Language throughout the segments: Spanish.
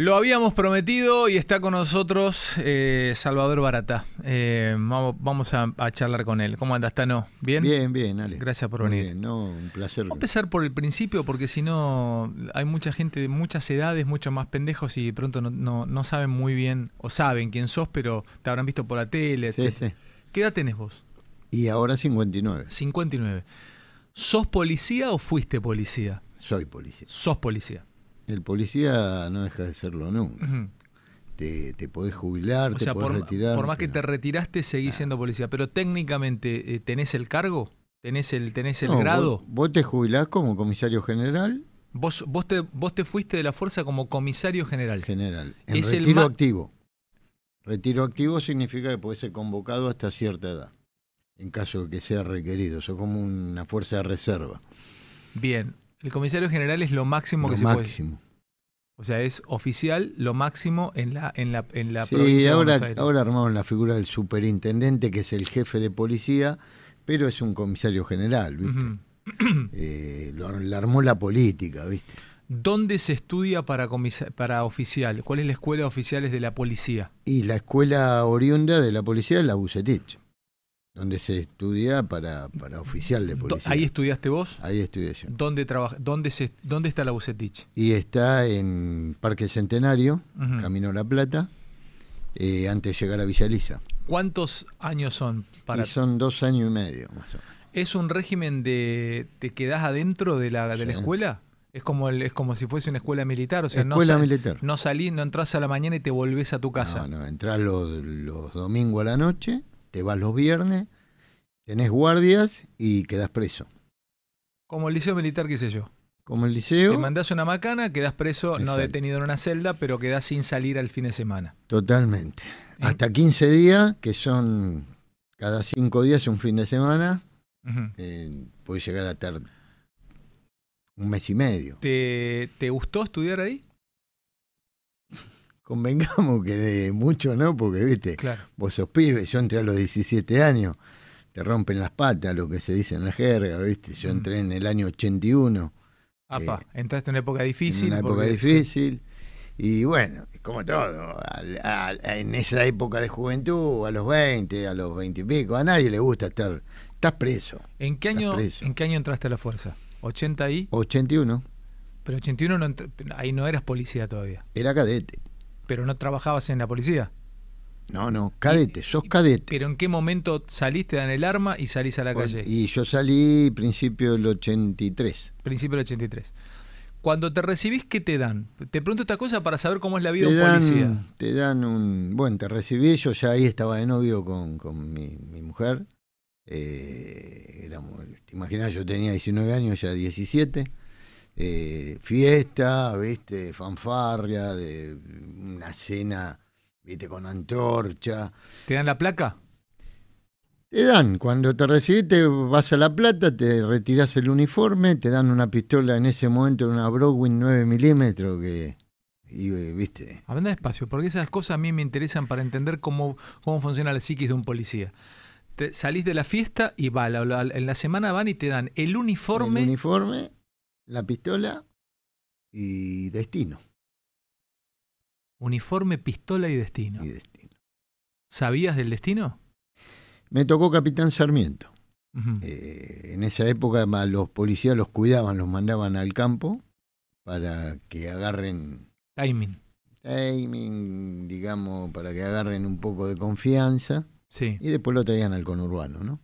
Lo habíamos prometido y está con nosotros eh, Salvador Barata. Eh, vamos, a, charlar con él. ¿Cómo andas, Tano? ¿Bien? Bien, bien, Ale. Gracias por venir. un placer. Vamos a empezar por el principio porque si no hay mucha gente de muchas edades, mucho más pendejos y pronto no, saben muy bien o saben quién sos, pero te habrán visto por la tele. Sí, sí. ¿Qué edad tenés vos? Y ahora 59. 59. ¿Sos policía o fuiste policía? Soy policía. Sos policía. El policía no deja de serlo nunca. Te, te, podés jubilar, te podés por, retirar. Por más que te retiraste, seguís siendo policía. Pero técnicamente, eh, ¿tenés el cargo? ¿Tenés el, tenés el grado? Vos, te jubilás como comisario general. Vos, te, te fuiste de la fuerza como comisario general. General. retiro activo. Retiro activo significa que podés ser convocado hasta cierta edad, en caso de que sea requerido. Eso como una fuerza de reserva. Bien. El comisario general es lo máximo que se puede. O sea, es oficial lo máximo en la, en la, en la sí, ahora, ahora armaron la figura del superintendente, que es el jefe de policía, pero es un comisario general, ¿viste? Eh, lo, armó la política, ¿viste? ¿Dónde se estudia para, para oficial? ¿Cuál es la escuela oficiales de la policía? Y la escuela oriunda de la policía es la Bucetich donde se estudia para, para oficial de policía. ¿Ahí estudiaste vos? Ahí estudié yo. ¿Dónde, trabaja, dónde, se, dónde está la Bucetich? Y está en Parque Centenario, Camino La Plata, eh, antes de llegar a Villa Elisa. ¿Cuántos años son? para Son dos años y medio, ¿Es un régimen de te quedás adentro de la, de la escuela? Es como, es como si fuese una escuela militar, escuela militar. no salís, no entras a la mañana y te volvés a tu casa. No, no, entras los, los domingos a la noche, vas los viernes, tenés guardias y quedás preso. Como el liceo militar ¿qué sé yo. Como el liceo. Te mandás una macana, quedás preso, no detenido en una celda, pero quedás sin salir al fin de semana. Totalmente. Eh. Hasta 15 días, que son cada 5 días un fin de semana, puede eh, podés llegar a estar un mes y medio. ¿Te gustó estudiar ahí? convengamos que de mucho no, porque viste, vos sos pibe, yo entré a los 17 años, te rompen las patas, lo que se dice en la jerga, viste, yo entré en el año 81. Apa, pa, eh, entraste en una época difícil. En una época difícil. Y bueno, como todo, en esa época de juventud, a los 20, a los 20 y pico, a nadie le gusta estar, estás preso. ¿En qué año, ¿en qué año entraste a la fuerza? ¿80 y? 81. Pero 81 ahí no eras policía todavía. Era cadete pero no trabajabas en la policía. No, no, cadete, sos cadete. Pero ¿en qué momento saliste, dan el arma y salís a la calle? Y yo salí principio del 83. Principio del 83. Cuando te recibís, ¿qué te dan? Te pregunto esta cosa para saber cómo es la vida de un policía. Te dan un... Bueno, te recibí, yo ya ahí estaba de novio con, mi, mujer. Eh, te yo tenía 19 años, ya 17. Eh, fiesta, ¿viste? Fanfarria, de una cena, ¿viste? Con antorcha. ¿Te dan la placa? Te dan, cuando te recibiste vas a La Plata, te retiras el uniforme, te dan una pistola en ese momento, una Browning 9 milímetros que... Y, viste. Hablando despacio, porque esas cosas a mí me interesan para entender cómo, cómo funciona la psiquis de un policía. Te, salís de la fiesta y va, en la semana van y te dan el uniforme, el uniforme la pistola y destino. Uniforme, pistola y destino. Y destino. ¿Sabías del destino? Me tocó Capitán Sarmiento. Eh, en esa época los policías los cuidaban, los mandaban al campo para que agarren... Timing. Timing, digamos, para que agarren un poco de confianza. Sí. Y después lo traían al conurbano, ¿no?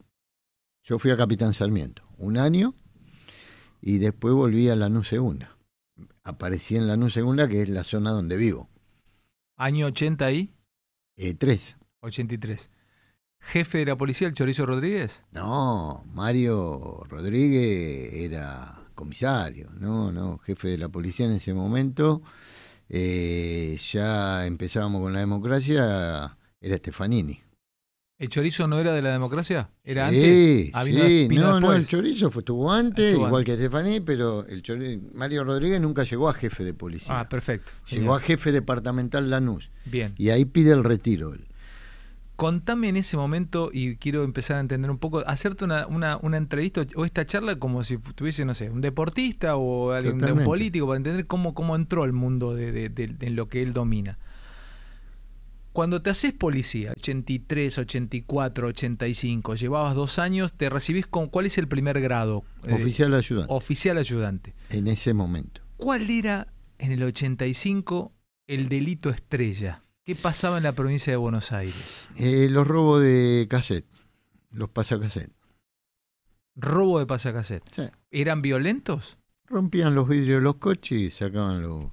Yo fui a Capitán Sarmiento, un año, y después volví a la nu Segunda. Aparecí en la nu Segunda, que es la zona donde vivo. ¿Año 80 y? 3. Eh, 83. ¿Jefe de la policía, el Chorizo Rodríguez? No, Mario Rodríguez era comisario, no, no, jefe de la policía en ese momento. Eh, ya empezábamos con la democracia, era Stefanini. ¿El chorizo no era de la democracia? ¿Era antes? Ah, sí, no, el chorizo estuvo antes, igual que Estefaní, pero el Mario Rodríguez nunca llegó a jefe de policía. Ah, perfecto. Llegó a jefe departamental Lanús. Bien. Y ahí pide el retiro Contame en ese momento, y quiero empezar a entender un poco, hacerte una, una, una entrevista o esta charla como si tuviese, no sé, un deportista o alguien, un político, para entender cómo, cómo entró al mundo de lo que él domina. Cuando te haces policía, 83, 84, 85, llevabas dos años, te recibís con cuál es el primer grado? Eh, oficial ayudante. Oficial ayudante. En ese momento. ¿Cuál era en el 85 el delito estrella? ¿Qué pasaba en la provincia de Buenos Aires? Eh, los robos de cassette, los pasacassette. ¿Robo de pasacassette? Sí. ¿Eran violentos? Rompían los vidrios de los coches y sacaban los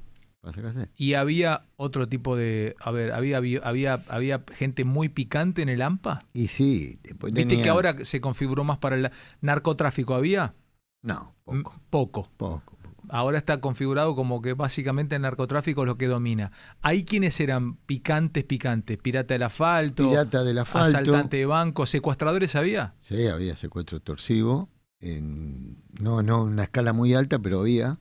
y había otro tipo de. A ver, había, había, había gente muy picante en el AMPA. Y sí. ¿Viste que ahora se configuró más para el narcotráfico? ¿Había? No, mm, poco. Poco. Ahora está configurado como que básicamente el narcotráfico es lo que domina. ¿Hay quienes eran picantes, picantes, pirata del asfalto, pirata del asfalto, asaltante de banco, secuestradores había. Sí, había secuestro extorsivo, no, no una escala muy alta, pero había.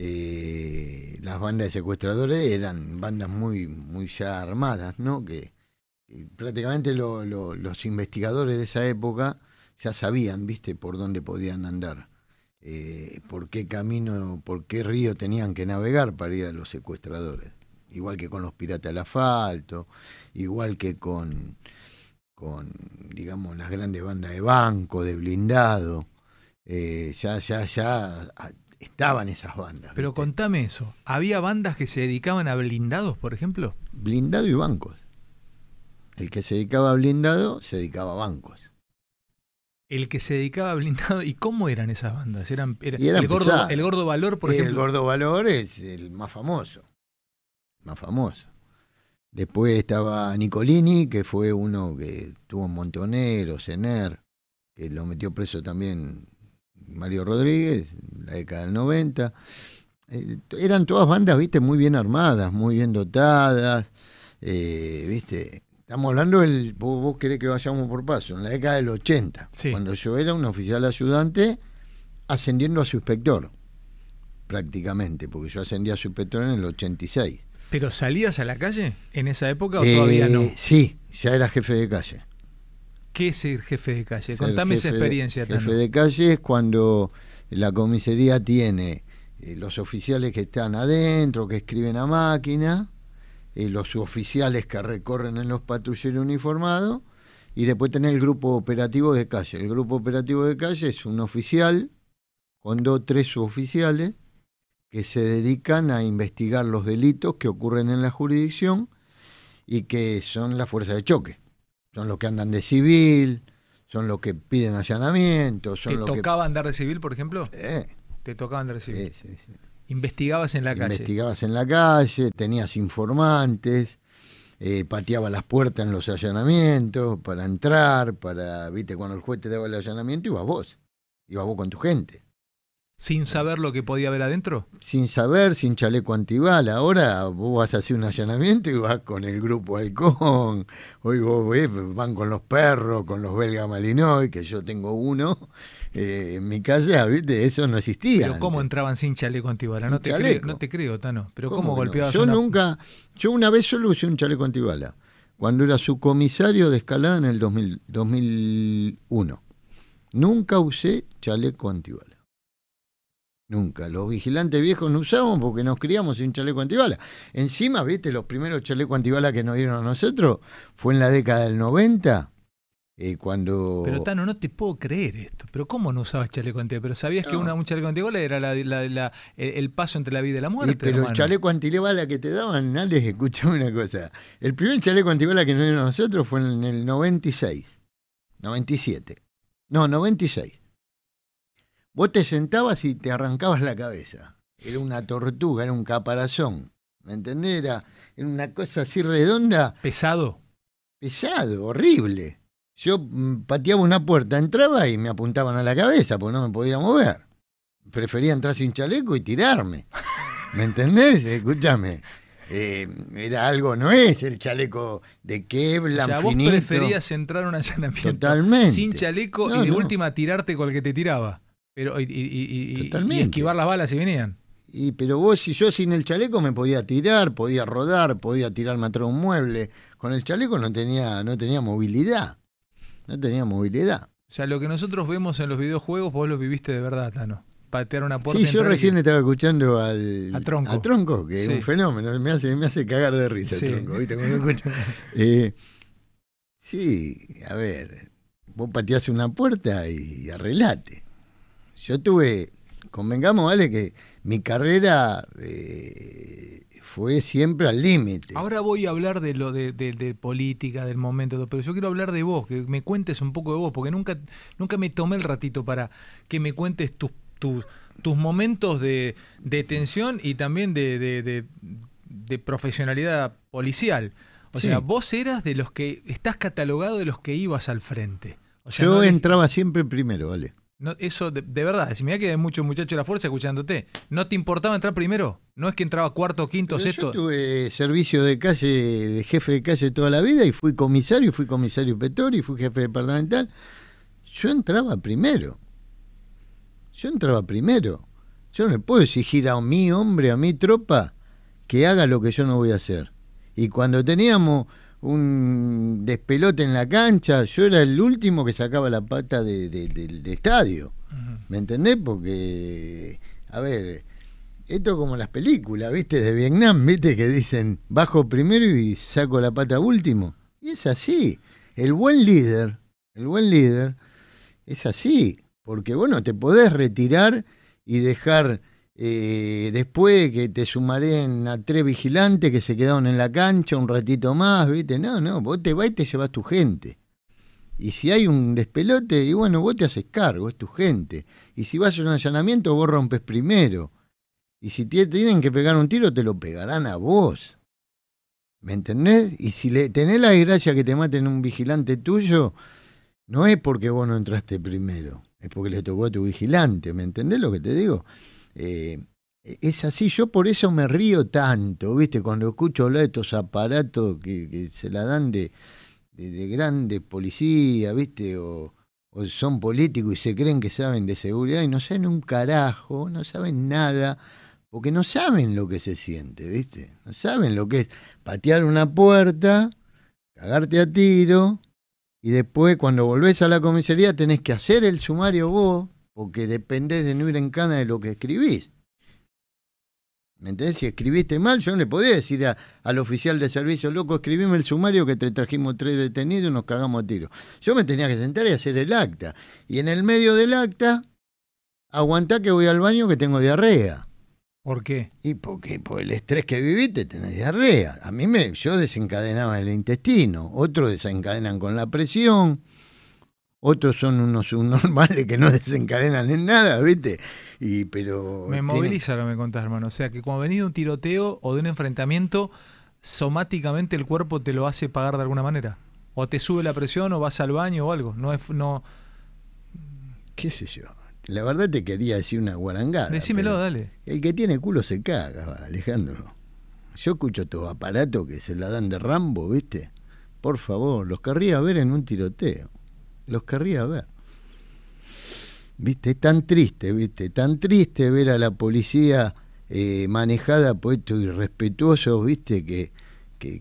Eh, las bandas de secuestradores eran bandas muy, muy ya armadas, ¿no? Que prácticamente los investigadores de esa época ya sabían, ¿viste?, por dónde podían andar, eh, por qué camino, por qué río tenían que navegar para ir a los secuestradores. Igual que con los piratas al asfalto, igual que con, con digamos, las grandes bandas de banco, de blindado. Eh, ya, ya, ya estaban esas bandas. Pero contame eso. ¿Había bandas que se dedicaban a blindados, por ejemplo? Blindado y bancos. El que se dedicaba a blindado se dedicaba a bancos. El que se dedicaba a blindado, ¿y cómo eran esas bandas? Eran, el, gordo, el, gordo, Valor, por ejemplo. El Gordo Valor es el más famoso. Más famoso. Después estaba Nicolini, que fue uno que tuvo en Montoneros, ener que lo metió preso también Mario Rodríguez, la década del 90. Eh, eran todas bandas, viste, muy bien armadas, muy bien dotadas, eh, viste. Estamos hablando del, vos, querés que vayamos por paso, en la década del 80, cuando yo era un oficial ayudante ascendiendo a su inspector, prácticamente, porque yo ascendí a su inspector en el 86. ¿Pero salías a la calle en esa época o eh, todavía no? Sí, ya era jefe de calle. ¿Qué es el jefe de calle? Contame esa experiencia también. Jefe de calle es cuando la comisaría tiene eh, los oficiales que están adentro, que escriben a máquina, eh, los oficiales que recorren en los patrulleros uniformados, y después tener el grupo operativo de calle. El grupo operativo de calle es un oficial con dos o tres suboficiales que se dedican a investigar los delitos que ocurren en la jurisdicción y que son la fuerza de choque son los que andan de civil, son los que piden allanamiento. Son ¿Te tocaba andar de civil, por ejemplo? Eh. Te tocaba andar de civil. Investigabas en la calle. Investigabas en la calle, tenías informantes, pateabas eh, pateaba las puertas en los allanamientos para entrar, para, viste, cuando el juez te daba el allanamiento ibas vos, ibas vos con tu gente. ¿Sin saber lo que podía haber adentro? Sin saber, sin chaleco antibalas. Ahora vos vas a hacer un allanamiento y vas con el grupo Halcón. Hoy van con los perros, con los belga Malinois, que yo tengo uno. Eh, en mi casa, ah, ¿viste? Eso no existía. Pero ¿cómo entraban sin chaleco antibala? no, te Creo, no te creo, Tano. Pero ¿cómo, golpeabas Yo nunca, yo una vez solo usé un chaleco antibala, cuando era su comisario de escalada en el 2001. Nunca usé chaleco antibala. Nunca. Los vigilantes viejos no usamos porque nos criamos sin chaleco antibala. Encima, viste, los primeros chalecos antibala que nos dieron a nosotros fue en la década del 90. Eh, cuando... Pero Tano, no te puedo creer esto. ¿Pero cómo no usabas chaleco antibala? ¿Pero sabías que una, un chaleco antibala era la, el paso entre la vida y la muerte? pero el chaleco antibala que te daban, Alex, escucha una cosa. El primer chaleco antibala que nos dieron a nosotros fue en el 96. 97. No, 96. Vos te sentabas y te arrancabas la cabeza. Era una tortuga, era un caparazón. ¿Me entendés? Era, una cosa así redonda. Pesado. Pesado, horrible. Yo mm, pateaba una puerta, entraba y me apuntaban a la cabeza porque no me podía mover. Prefería entrar sin chaleco y tirarme. ¿Me entendés? Escúchame. Eh, era algo, no es el chaleco de qué O vos preferías entrar en un allanamiento sin chaleco y de última tirarte con el que te tiraba. Pero, y, y, esquivar las balas si venían. Y, pero vos, si yo sin el chaleco me podía tirar, podía rodar, podía tirarme atrás de un mueble. Con el chaleco no tenía, no tenía movilidad. No tenía movilidad. O sea, lo que nosotros vemos en los videojuegos, vos lo viviste de verdad, Tano. Patear una puerta. Sí, yo recién estaba escuchando al, a, tronco. que es un fenómeno. Me hace, cagar de risa Tronco, eh, sí, a ver. Vos pateás una puerta y arrelate yo tuve, convengamos, vale, que mi carrera eh, fue siempre al límite. Ahora voy a hablar de lo de, de, política, del momento, pero yo quiero hablar de vos, que me cuentes un poco de vos, porque nunca, nunca me tomé el ratito para que me cuentes tus, tus, momentos de, de, tensión y también de, profesionalidad policial. O sea, vos eras de los que estás catalogado de los que ibas al frente. yo entraba siempre primero, ¿vale? eso de, verdad, si da que hay muchos muchachos de la fuerza escuchándote, ¿no te importaba entrar primero? ¿No es que entraba cuarto, quinto, sexto? Yo tuve eh, servicio de calle, de jefe de calle toda la vida y fui comisario, fui comisario Petori, fui jefe departamental. Yo entraba primero. Yo entraba primero. Yo no le puedo exigir a mi hombre, a mi tropa, que haga lo que yo no voy a hacer. Y cuando teníamos un despelote en la cancha, yo era el último que sacaba la pata de, del estadio. ¿Me entendés? Porque, a ver, esto como las películas, ¿viste? De Vietnam, ¿viste? Que dicen, bajo primero y saco la pata último. Y es así. El buen líder, el buen líder, es así. Porque, bueno, te podés retirar y dejar eh, después que te sumaré a tres vigilantes que se quedaron en la cancha un ratito más, ¿viste? No, no, vos te vas y te llevas tu gente. Y si hay un despelote, y bueno, vos te haces cargo, es tu gente. Y si vas a un allanamiento, vos rompes primero. Y si tienen que pegar un tiro, te lo pegarán a vos. ¿Me entendés? Y si le tenés la desgracia que te maten un vigilante tuyo, no es porque vos no entraste primero, es porque le tocó a tu vigilante. ¿Me entendés lo que te digo? Eh, es así, yo por eso me río tanto, ¿viste? Cuando escucho hablar de estos aparatos que, se la dan de, grandes policías, ¿viste? O, o, son políticos y se creen que saben de seguridad y no saben un carajo, no saben nada, porque no saben lo que se siente, ¿viste? No saben lo que es patear una puerta, cagarte a tiro y después cuando volvés a la comisaría tenés que hacer el sumario vos que dependés de no ir en cana de lo que escribís. ¿Me entendés? Si escribiste mal, yo no le podía decir al oficial de servicio, loco, escribime el sumario que te trajimos tres detenidos y nos cagamos a tiro. Yo me tenía que sentar y hacer el acta. Y en el medio del acta, aguantá que voy al baño que tengo diarrea. ¿Por qué? Y porque por el estrés que viviste tenés diarrea. A mí me, yo desencadenaba el intestino, otros desencadenan con la presión otros son unos subnormales que no desencadenan en nada, ¿viste? Y, pero me moviliza lo que me contás, hermano. O sea, que cuando venís de un tiroteo o de un enfrentamiento, somáticamente el cuerpo te lo hace pagar de alguna manera. O te sube la presión o vas al baño o algo. No es... No... ¿Qué sé yo? La verdad te quería decir una guarangada. Decímelo, dale. El que tiene culo se caga, Alejandro. Yo escucho estos aparatos que se la dan de Rambo, ¿viste? Por favor, los querría ver en un tiroteo los querría ver. ¿Viste? Tan triste, ¿viste? Tan triste ver a la policía eh, manejada por estos irrespetuosos, ¿viste? Que, que,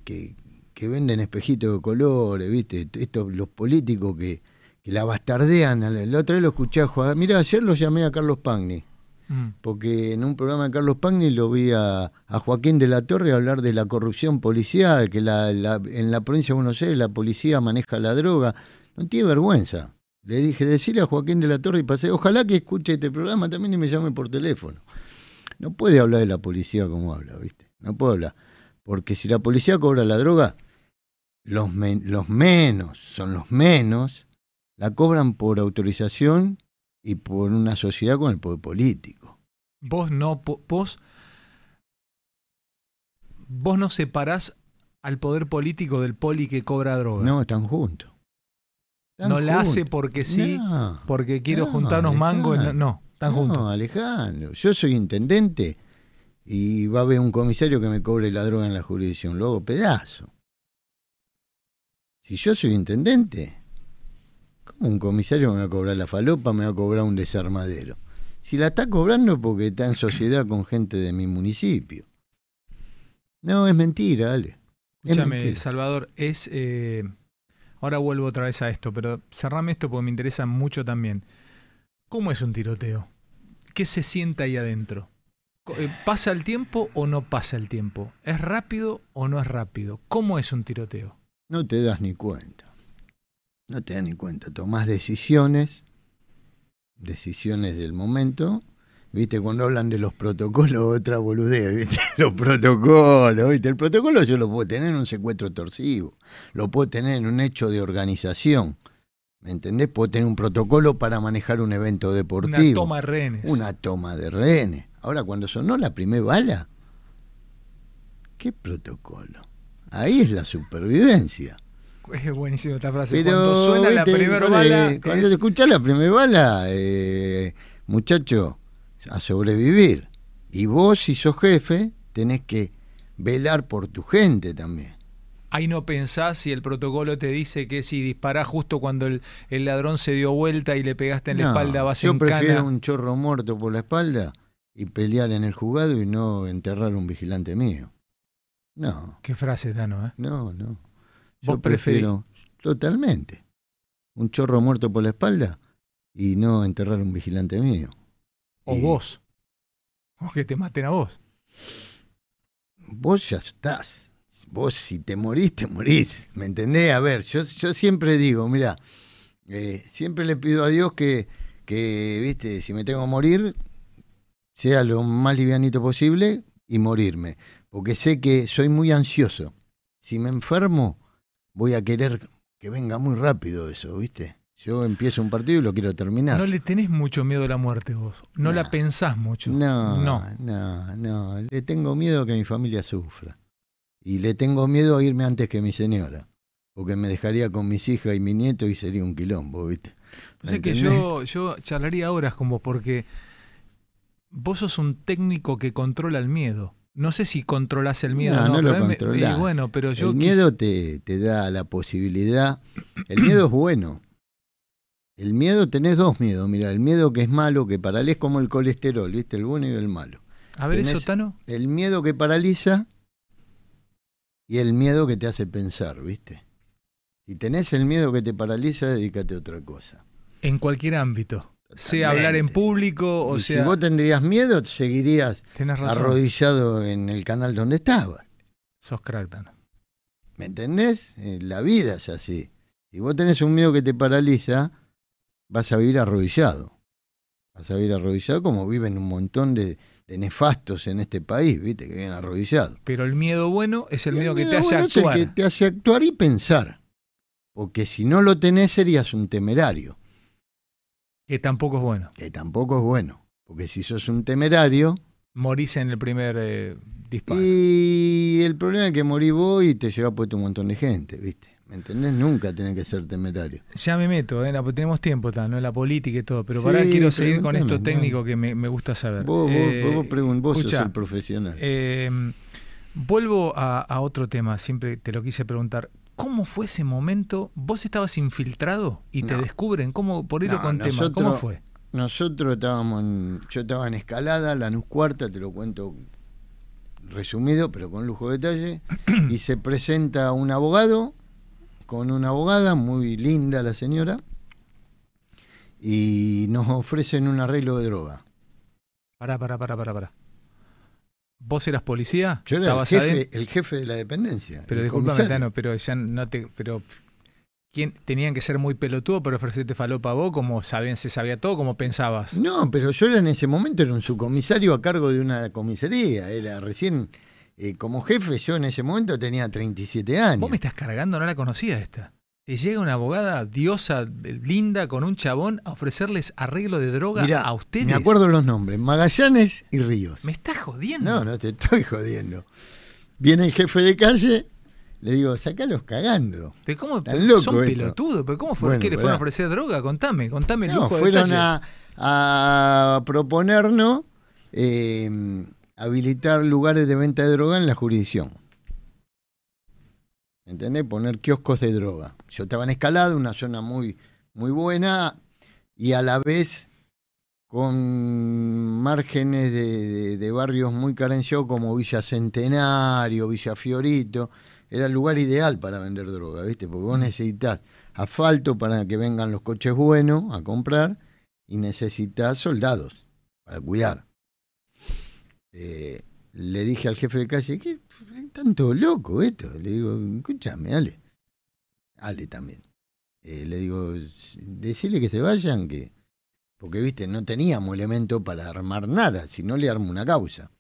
que, venden espejitos de colores, ¿viste? Estos, los políticos que, que la bastardean. La otra vez lo escuché a Juan. Mira, ayer lo llamé a Carlos Pagni. Mm. Porque en un programa de Carlos Pagni lo vi a, Joaquín de la Torre hablar de la corrupción policial, que en la provincia de Buenos Aires la policía maneja la droga. No tiene vergüenza. Le dije, decirle a Joaquín de la Torre y pasé, ojalá que escuche este programa también y me llame por teléfono. No puede hablar de la policía como habla, ¿viste? No puede hablar. Porque si la policía cobra la droga, los, los menos, son los menos, la cobran por autorización y por una sociedad con el poder político. Vos no, vos, vos no separás al poder político del poli que cobra droga. No, están juntos no la hace porque sí, porque quiero juntarnos mango. No, no están juntos. No, Alejandro, yo soy intendente y va a haber un comisario que me cobre la droga en la jurisdicción. Luego pedazo. Si yo soy intendente, ¿cómo un comisario me va a cobrar la falopa, me va a cobrar un desarmadero? Si la está cobrando es porque está en sociedad con gente de mi municipio. No, es mentira, Ale. Escúchame, Salvador, es. Eh, Ahora vuelvo otra vez a esto, pero cerrame esto porque me interesa mucho también. ¿Cómo es un tiroteo? ¿Qué se siente ahí adentro? Eh, ¿Pasa el tiempo o no pasa el tiempo? ¿Es rápido o no es rápido? ¿Cómo es un tiroteo? No te das ni cuenta. No te das ni cuenta. Tomás decisiones, decisiones del momento, ¿Viste? Cuando hablan de los protocolos, otra boludez, ¿viste? Los protocolos, ¿viste? El protocolo yo lo puedo tener en un secuestro torsivo, lo puedo tener en un hecho de organización. ¿Me entendés? Puedo tener un protocolo para manejar un evento deportivo. Una toma de rehenes. Una toma de rehenes. Ahora, cuando sonó la primera bala, ¿qué protocolo? Ahí es la supervivencia. Es buenísima esta frase. cuando suena la primera bala. Cuando la primera bala, eh, muchacho, a sobrevivir. Y vos, si sos jefe, tenés que velar por tu gente también. Ahí no pensás si el protocolo te dice que si disparás justo cuando el, ladrón se dio vuelta y le pegaste en la espalda, vas yo en prefiero un chorro muerto por la espalda y pelear en el jugado y no enterrar un vigilante mío. No. Qué frase, Dano, ¿eh? No, no. Yo prefiero totalmente un chorro muerto por la espalda y no enterrar un vigilante mío. O vos. O que te maten a vos. Vos ya estás. Vos si te morís, te morís. ¿Me entendés? A ver, yo, siempre digo, mira, eh, siempre le pido a Dios que, que, viste, si me tengo a morir, sea lo más livianito posible y morirme. Porque sé que soy muy ansioso. Si me enfermo, voy a querer que venga muy rápido eso, ¿viste? Yo empiezo un partido y lo quiero terminar. No le tenés mucho miedo a la muerte vos. No, la pensás mucho. No, no, no, Le tengo miedo a que mi familia sufra. Y le tengo miedo a irme antes que mi señora. Porque me dejaría con mis hijas y mi nieto y sería un quilombo, ¿viste? O sea que yo, yo charlaría horas como porque vos sos un técnico que controla el miedo. No sé si controlás el miedo. No, no, lo controlas bueno, pero yo el miedo te, te da la posibilidad. El miedo es bueno el miedo, tenés dos miedos, mira, el miedo que es malo, que paraliza, como el colesterol, ¿viste? El bueno y el malo. A ver eso, Tano. El miedo que paraliza y el miedo que te hace pensar, ¿viste? Si tenés el miedo que te paraliza, dedícate a otra cosa. En cualquier ámbito. Sea hablar en público o sea... Si vos tendrías miedo, seguirías arrodillado en el canal donde estabas. Sos crack, Tano. ¿Me entendés? Eh, la vida es así. Si vos tenés un miedo que te paraliza, vas a vivir arrodillado. Vas a vivir arrodillado como viven un montón de, nefastos en este país, viste, que viven arrodillados. Pero el miedo bueno es el, miedo, que te hace actuar. Es el que te hace actuar y pensar. Porque si no lo tenés serías un temerario. Que tampoco es bueno. Que tampoco es bueno. Porque si sos un temerario... Morís en el primer eh, disparo. Y el problema es que morí vos y te lleva puesto un montón de gente, viste. ¿Me entendés? Nunca tiene que ser temetario Ya me meto, ¿eh? la, tenemos tiempo tal, ¿no? La política y todo, pero para quiero seguir con esto técnico que me, gusta saber. Vos, vos, vos eh, sos el profesional. Eh, vuelvo a, otro tema, siempre te lo quise preguntar. ¿Cómo fue ese momento? ¿Vos estabas infiltrado y te descubren? ¿Cómo, por irlo con tema, ¿cómo fue? Nosotros estábamos en, yo estaba en Escalada, la luz Cuarta, te lo cuento resumido, pero con lujo de detalle, y se presenta un abogado con una abogada, muy linda la señora, y nos ofrecen un arreglo de droga. Pará, pará, pará, pará, pará. ¿Vos eras policía? Yo era el jefe, de la dependencia. Pero disculpame, Tano, pero ya no te. Pero, ¿quién, ¿Tenían que ser muy pelotudo para ofrecerte falopa a vos? Como sabían, se sabía todo, como pensabas. No, pero yo era en ese momento era un subcomisario a cargo de una comisaría. Era recién eh, como jefe, yo en ese momento tenía 37 años. Vos me estás cargando, no la conocía esta. Te llega una abogada diosa, eh, linda, con un chabón a ofrecerles arreglo de droga a ustedes. Me acuerdo los nombres, Magallanes y Ríos. Me estás jodiendo. No, no te estoy jodiendo. Viene el jefe de calle, le digo, sacalos cagando. ¿Pero cómo son pelotudos? ¿Pero cómo fue que le fueron a ofrecer droga? Contame, contame el no, lujo fueron a, a, proponernos eh, habilitar lugares de venta de droga en la jurisdicción. ¿Entendés? Poner kioscos de droga. Yo estaba en Escalada, una zona muy, muy buena y a la vez con márgenes de, barrios muy carenciados como Villa Centenario, Villa Fiorito. Era el lugar ideal para vender droga, ¿viste? Porque vos mm. necesitas asfalto para que vengan los coches buenos a comprar y necesitas soldados para cuidar. Eh, le dije al jefe de calle, ¿qué tanto loco esto? Le digo, escúchame, Ale. Ale también. Eh, le digo, decirle que se vayan, que. Porque, viste, no teníamos elemento para armar nada, si no le armo una causa.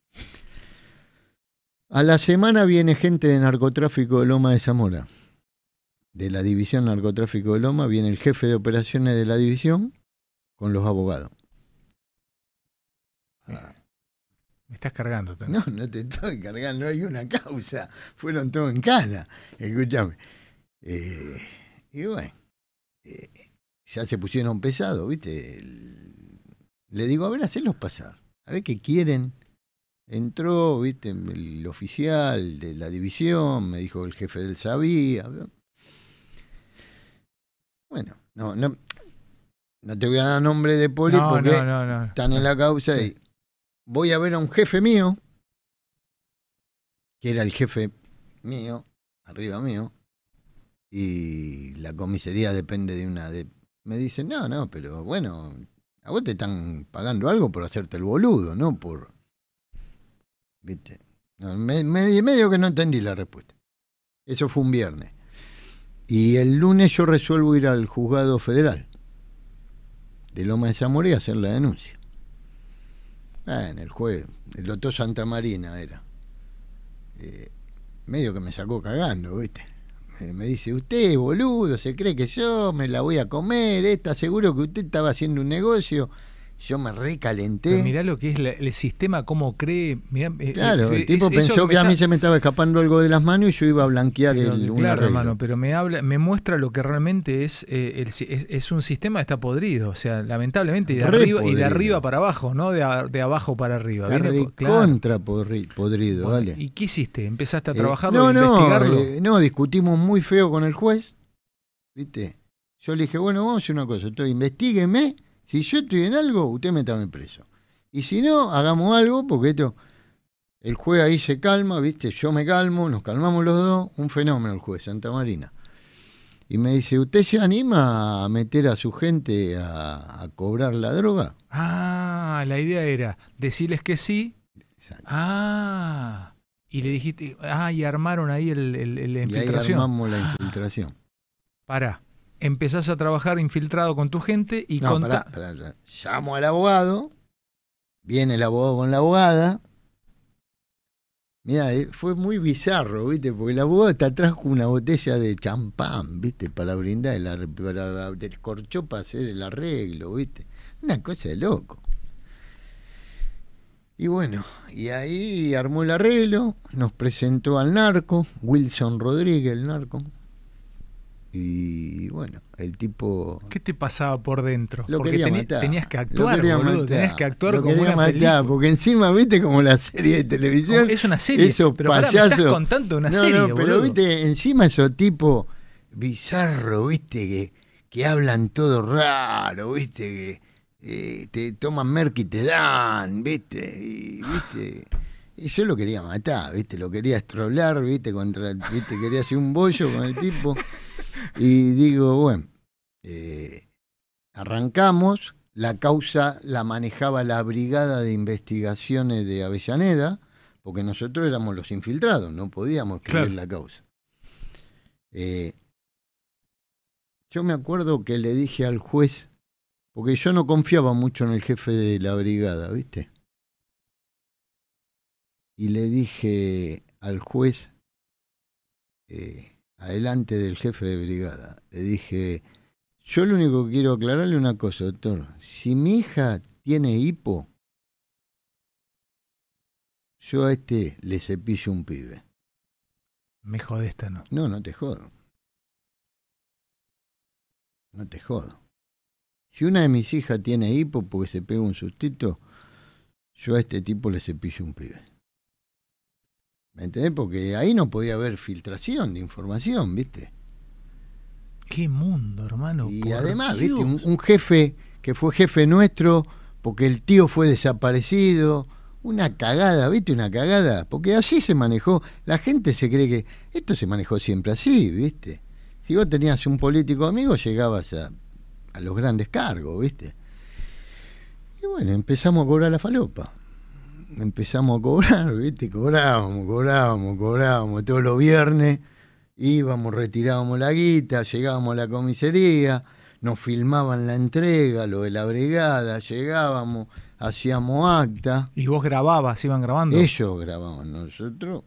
A la semana viene gente de narcotráfico de Loma de Zamora. De la división narcotráfico de Loma viene el jefe de operaciones de la división con los abogados. Ah, me estás cargando No, no te estoy cargando, no hay una causa. Fueron todos en cana. Escúchame. Eh, y bueno, eh, ya se pusieron pesados, ¿viste? le digo, a ver, hacelos pasar. A ver qué quieren. Entró, ¿viste? El oficial de la división, me dijo el jefe del Sabía. Bueno, no, no, no te voy a dar nombre de poli porque están en la causa y voy a ver a un jefe mío, que era el jefe mío, arriba mío, y la comisaría depende de una de... Me dicen, no, no, pero bueno, a vos te están pagando algo por hacerte el boludo, ¿no? Por... ¿Viste? No, me, medio que no entendí la respuesta. Eso fue un viernes. Y el lunes yo resuelvo ir al juzgado federal de Loma de Zamora a hacer la denuncia. Ah, en el jueves, El doctor Santa Marina era. Eh, medio que me sacó cagando, ¿viste? Me, eh, me, dice, usted, boludo, se cree que yo me la voy a comer, está seguro que usted estaba haciendo un negocio yo me recalenté. mirá lo que es el sistema, cómo cree. Eh, claro, eh, el eh, tipo pensó que, a mí se me estaba escapando algo de las manos y yo iba a blanquear el Claro, hermano, pero me habla, me muestra lo que realmente es, es, un sistema que está podrido. O sea, lamentablemente, y de, arriba, y de arriba para abajo, no de, de abajo para arriba. Contra podrido, ¿Y qué hiciste? ¿Empezaste a trabajar? no, no, no, discutimos muy feo con el juez. ¿Viste? Yo le dije, bueno, vamos a hacer una cosa, entonces investigueme si yo estoy en algo, usted métame preso. Y si no, hagamos algo, porque esto, el juez ahí se calma, ¿viste? Yo me calmo, nos calmamos los dos, un fenómeno el juez, Santa Marina. Y me dice, ¿usted se anima a meter a su gente a, cobrar la droga? Ah, la idea era decirles que sí. Ah, y le dijiste, ah, y armaron ahí el, infiltración. Y ahí armamos la infiltración. Pará, empezás a trabajar infiltrado con tu gente y no, Llamo al abogado, viene el abogado con la abogada. Mira, eh, fue muy bizarro, ¿viste? Porque el abogado te trajo una botella de champán, ¿viste? Para brindar, el, para, corcho para hacer el arreglo, ¿viste? Una cosa de loco. Y bueno, y ahí armó el arreglo, nos presentó al narco, Wilson Rodríguez, el narco, y bueno, el tipo. ¿Qué te pasaba por dentro? Lo que quería tenías que actuar, boludo. Tenías que actuar como una matar, Porque encima, viste, como la serie de televisión. Es una serie. Esos pero payasos. Pará, estás contando una serie, Pero viste, encima esos tipos bizarros, viste, que, que hablan todo raro, viste, que eh, te toman Merck y te dan, viste, y, viste. Y yo lo quería matar, ¿viste? Lo quería estrolar, ¿viste? Contra, ¿viste? Quería hacer un bollo con el tipo. Y digo, bueno, eh, arrancamos. La causa la manejaba la Brigada de Investigaciones de Avellaneda, porque nosotros éramos los infiltrados, no podíamos escribir la causa. Eh, yo me acuerdo que le dije al juez, porque yo no confiaba mucho en el jefe de la brigada, ¿viste? y le dije al juez, eh, adelante del jefe de brigada, le dije, yo lo único que quiero aclararle una cosa, doctor, si mi hija tiene hipo, yo a este le cepillo un pibe. Me jode esta, ¿no? No, no te jodo. No te jodo. Si una de mis hijas tiene hipo porque se pega un sustito, yo a este tipo le cepillo un pibe. ¿Me entendés? Porque ahí no podía haber filtración de información, ¿viste? Qué mundo, hermano. Y además, ¿viste? Un, jefe que fue jefe nuestro porque el tío fue desaparecido. Una cagada, ¿viste? Una cagada. Porque así se manejó. La gente se cree que esto se manejó siempre así, ¿viste? Si vos tenías un político amigo, llegabas a, a los grandes cargos, ¿viste? Y bueno, empezamos a cobrar la falopa empezamos a cobrar, ¿viste? Cobrábamos, cobrábamos, cobrábamos, todos los viernes íbamos, retirábamos la guita, llegábamos a la comisaría, nos filmaban la entrega, lo de la brigada, llegábamos, hacíamos acta. ¿Y vos grababas, iban grabando? Ellos grababan, nosotros.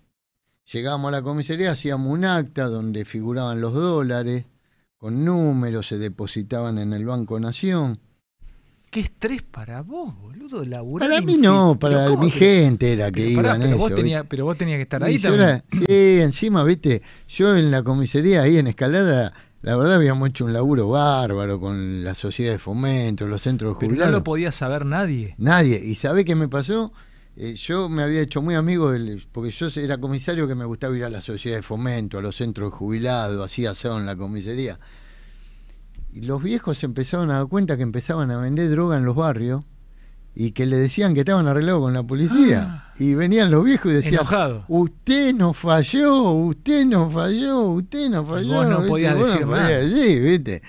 Llegábamos a la comisaría, hacíamos un acta donde figuraban los dólares, con números, se depositaban en el Banco Nación qué estrés para vos, boludo, laburar. Para mí no, para mi gente era que iban pero, vos tenía, pero vos tenías que estar ahí también. sí, encima, viste, yo en la comisaría ahí en Escalada, la verdad habíamos hecho un laburo bárbaro con la sociedad de fomento, los centros jubilados. Pero no lo podía saber nadie. Nadie. ¿Y sabés qué me pasó? Eh, yo me había hecho muy amigo, del, porque yo era comisario que me gustaba ir a la sociedad de fomento, a los centros jubilados, así hacer en la comisaría. Y los viejos se empezaron a dar cuenta que empezaban a vender droga en los barrios y que le decían que estaban arreglados con la policía. Ah. y venían los viejos y decían, usted nos falló, usted nos falló, usted nos falló. Vos no podía podías decir más. nada. sí, ¿viste?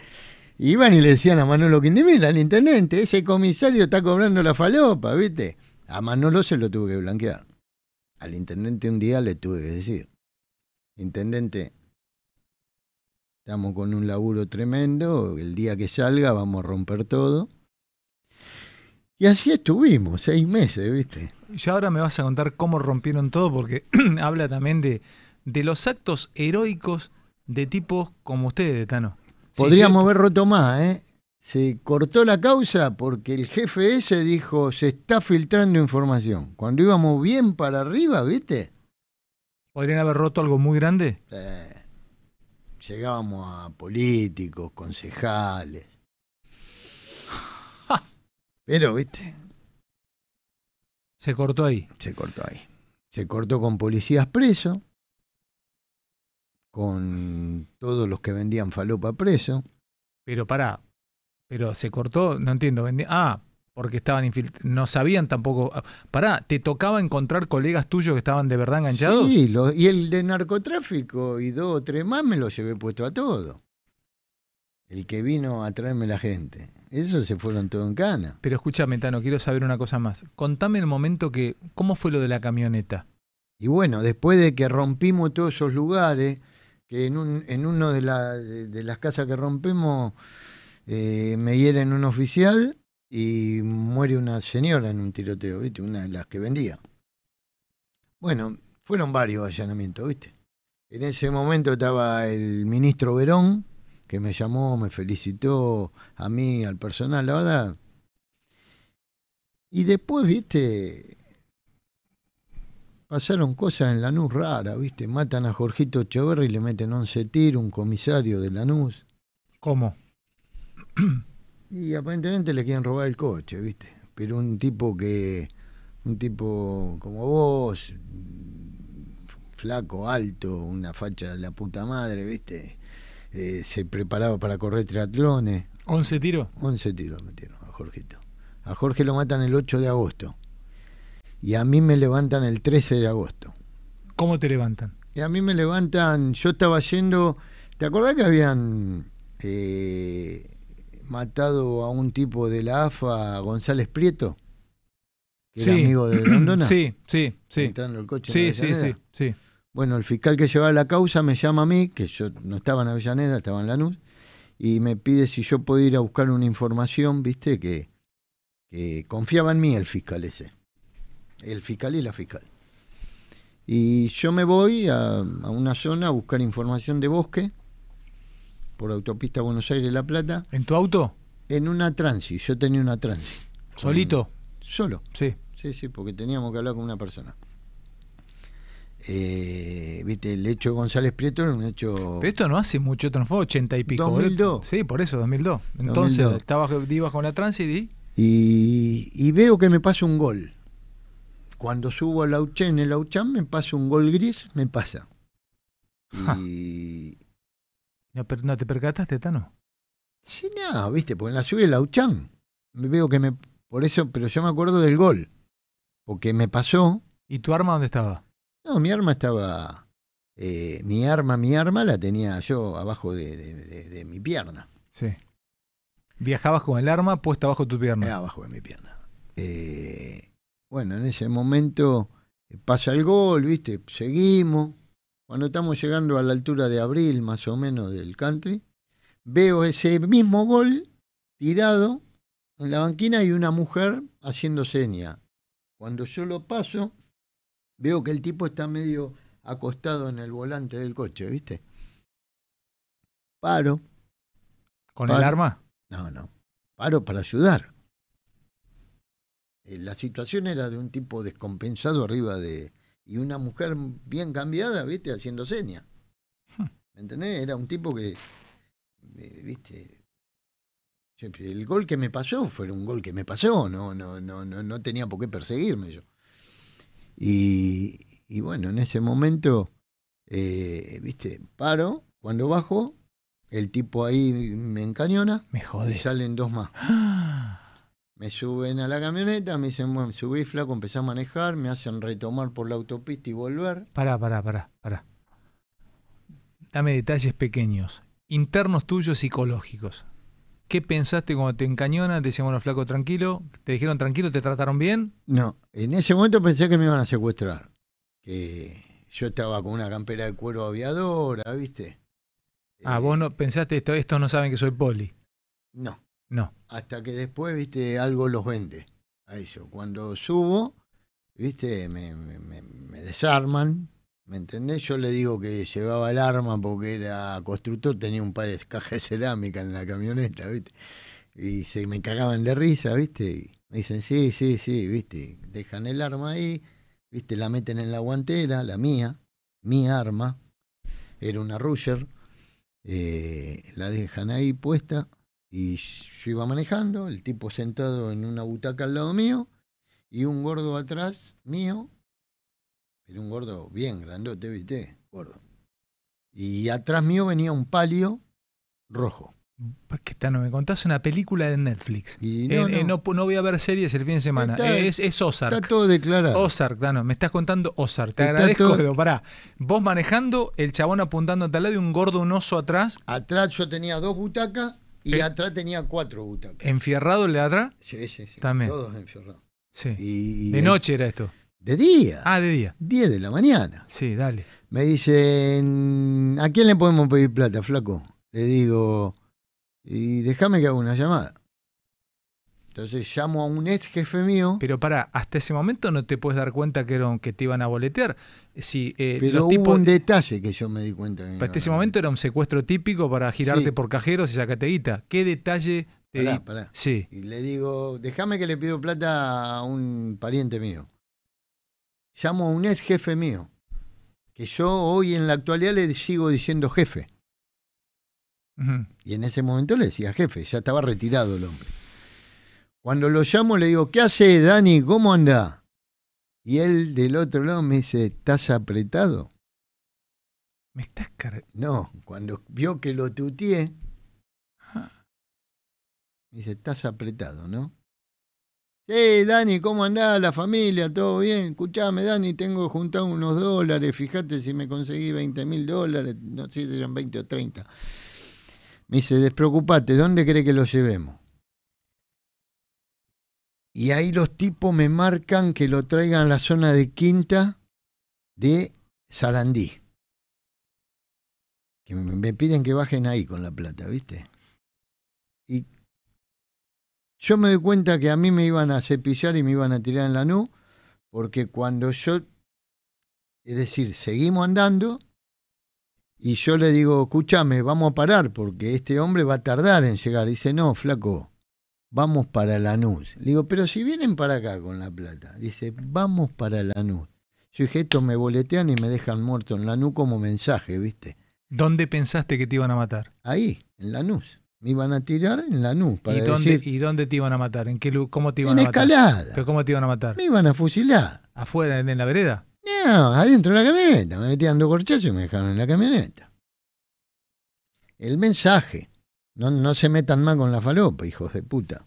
Iban y le decían a Manolo Quindemil, al intendente, ese comisario está cobrando la falopa, ¿viste? A Manolo se lo tuve que blanquear. Al intendente un día le tuve que decir, intendente, Estamos con un laburo tremendo, el día que salga vamos a romper todo. Y así estuvimos, seis meses, ¿viste? Y ahora me vas a contar cómo rompieron todo, porque habla también de, de los actos heroicos de tipos como ustedes, Tano. Podríamos haber roto más, ¿eh? Se cortó la causa porque el jefe ese dijo, se está filtrando información. Cuando íbamos bien para arriba, ¿viste? ¿Podrían haber roto algo muy grande? Sí llegábamos a políticos, concejales. Ah. Pero, viste. Se cortó ahí. Se cortó ahí. Se cortó con policías presos, con todos los que vendían falopa presos. Pero pará, pero se cortó, no entiendo. vendían. ah, porque estaban no sabían tampoco. Ah, pará, ¿te tocaba encontrar colegas tuyos que estaban de verdad enganchados? Sí, y el de narcotráfico y dos o tres más me lo llevé puesto a todo. El que vino a traerme la gente. Eso se fueron todo en cana. Pero escúchame, Tano, quiero saber una cosa más. Contame el momento que. ¿Cómo fue lo de la camioneta? Y bueno, después de que rompimos todos esos lugares, que en, un, en uno de, las casas que rompemos eh, me hieren un oficial y muere una señora en un tiroteo, ¿viste? Una de las que vendía. Bueno, fueron varios allanamientos, ¿viste? En ese momento estaba el ministro Verón, que me llamó, me felicitó a mí, al personal, la verdad. Y después, ¿viste? Pasaron cosas en Lanús raras, ¿viste? Matan a Jorgito Echeverri y le meten 11 tiros, un comisario de Lanús. ¿Cómo? Y aparentemente le quieren robar el coche, ¿viste? Pero un tipo que. Un tipo como vos, flaco, alto, una facha de la puta madre, ¿viste? Eh, se preparaba para correr triatlones. ¿11 tiros? 11 tiros metieron a Jorgito. A Jorge lo matan el 8 de agosto. Y a mí me levantan el 13 de agosto. ¿Cómo te levantan? Y a mí me levantan, yo estaba yendo, ¿te acordás que habían eh, matado a un tipo de la AFA, González Prieto? Que era amigo de Rondona. Sí, sí, sí. Entrando el coche. Sí, sí, sí, sí. Bueno, el fiscal que llevaba la causa me llama a mí, que yo no estaba en Avellaneda, estaba en Lanús, y me pide si yo puedo ir a buscar una información, viste, que, confiaba en mí el fiscal ese. El fiscal y la fiscal. Y yo me voy a una zona a buscar información de bosque por autopista Buenos Aires-La Plata. ¿En tu auto? En una transi, yo tenía una transi. ¿Solito? solo. Sí. Sí, sí, porque teníamos que hablar con una persona. Eh, viste, el hecho de González Prieto era un hecho. Pero esto no hace mucho, no fue 80 y pico. 2002. Sí, por eso, 2002. Entonces, ibas con la transit y... y. veo que me pasa un gol. Cuando subo al Auchan, en el Auchan me pasa un gol gris, me pasa. Y, no, pero ¿No te percataste, Tano? Sí, no, viste, porque en la la el me Veo que me. Por eso, pero yo me acuerdo del gol. Porque me pasó. ¿Y tu arma dónde estaba? No, mi arma estaba. Eh, mi arma, mi arma la tenía yo abajo de, de, mi pierna. Sí. ¿Viajabas con el arma puesta abajo de tu pierna? Eh, abajo de mi pierna. Eh, bueno, en ese momento pasa el gol, ¿viste? Seguimos cuando estamos llegando a la altura de abril más o menos del country, veo ese mismo gol tirado en la banquina y una mujer haciendo seña. Cuando yo lo paso, veo que el tipo está medio acostado en el volante del coche, ¿viste? Paro. ¿Con el arma? No, no. Paro para ayudar. Eh, la situación era de un tipo descompensado arriba de, y una mujer bien cambiada, viste, haciendo señas. Hmm. ¿Me entendés? Era un tipo que, eh, viste, el gol que me pasó fue un gol que me pasó, no, no, no, no, no tenía por qué perseguirme yo. Y, bueno, en ese momento, eh, viste, paro, cuando bajo, el tipo ahí me encañona, me jode. Y salen dos más. ¡Ah! Me suben a la camioneta, me dicen, bueno, subí flaco, empecé a manejar, me hacen retomar por la autopista y volver. Pará, pará, pará, pará. Dame detalles pequeños, internos tuyos psicológicos. ¿Qué pensaste cuando te encañonan? Te decían, bueno, flaco, tranquilo. ¿Te dijeron tranquilo? ¿Te trataron bien? No, en ese momento pensé que me iban a secuestrar. Que yo estaba con una campera de cuero aviadora, ¿viste? Ah, vos pensaste esto, estos no saben que soy poli. No, no. Hasta que después, viste, algo los vende a eso. Cuando subo, viste, me, me, me desarman, ¿me entendés? Yo le digo que llevaba el arma porque era constructor, tenía un par de cajas de cerámica en la camioneta, viste. Y se me cagaban de risa, viste. Y me dicen, sí, sí, sí, viste. Dejan el arma ahí, viste, la meten en la guantera, la mía, mi arma, era una Ruger. Eh, la dejan ahí puesta y yo iba manejando, el tipo sentado en una butaca al lado mío y un gordo atrás mío, era un gordo bien grandote, viste, gordo. Y atrás mío venía un palio rojo. ¿Qué tal? No me contás una película de Netflix. no, eh, eh, no. voy a ver series el fin de semana. es, es, Ozark. Está todo declarado. Ozark, me estás contando Ozark. Te agradezco, pará. Vos manejando, el chabón apuntando al lado y un gordo, un oso atrás. Atrás yo tenía dos butacas y atrás tenía cuatro butacas. ¿Enfierrado el atrás? Sí, sí, sí. Todos enfierrados. Sí. Y, de noche era esto. De día. Ah, de día. 10 de la mañana. Sí, dale. Me dicen, ¿a quién le podemos pedir plata, flaco? Le digo, y déjame que haga una llamada. Entonces llamo a un ex jefe mío. Pero para, hasta ese momento no te puedes dar cuenta que, eran, que te iban a boletear. Eh, Pero hubo un detalle que yo me di cuenta. Hasta este ese momento era un secuestro típico para girarte por cajeros y sacarte guita. ¿Qué detalle te Sí. Y le digo, déjame que le pido plata a un pariente mío. Llamo a un ex jefe mío, que yo hoy en la actualidad le sigo diciendo jefe. Y en ese momento le decía jefe, ya estaba retirado el hombre. Cuando lo llamo le digo, ¿qué hace Dani? ¿Cómo anda? Y él del otro lado me dice, ¿estás apretado? ¿Me estás cargando? No, cuando vio que lo tuteé, ah. me dice, ¿estás apretado, no? Sí, Dani, ¿cómo anda La familia, todo bien. Escuchame, Dani, tengo juntado unos dólares. Fíjate si me conseguí 20 mil dólares. No sé si eran 20 o 30. Me dice, despreocupate, ¿dónde cree que lo llevemos? y ahí los tipos me marcan que lo traigan a la zona de Quinta de Sarandí. Que me piden que bajen ahí con la plata, ¿viste? Y yo me doy cuenta que a mí me iban a cepillar y me iban a tirar en la nu, porque cuando yo, es decir, seguimos andando y yo le digo, escúchame, vamos a parar porque este hombre va a tardar en llegar. dice, no, flaco, vamos para Lanús. Le digo, pero si vienen para acá con la plata. Dice, vamos para Lanús. Yo dije, me boletean y me dejan muerto en la Lanús como mensaje, ¿viste? ¿Dónde pensaste que te iban a matar? Ahí, en la Lanús. Me iban a tirar en Lanús. Para ¿Y, dónde, te iban a matar? ¿En qué ¿Cómo te iban a matar? En Escalada. cómo te iban a matar? Me iban a fusilar. ¿Afuera, en, la vereda? No, adentro de la camioneta. Me metían dos corchazos y me dejaron en la camioneta. El mensaje. No, no se metan más con la falopa, hijos de puta.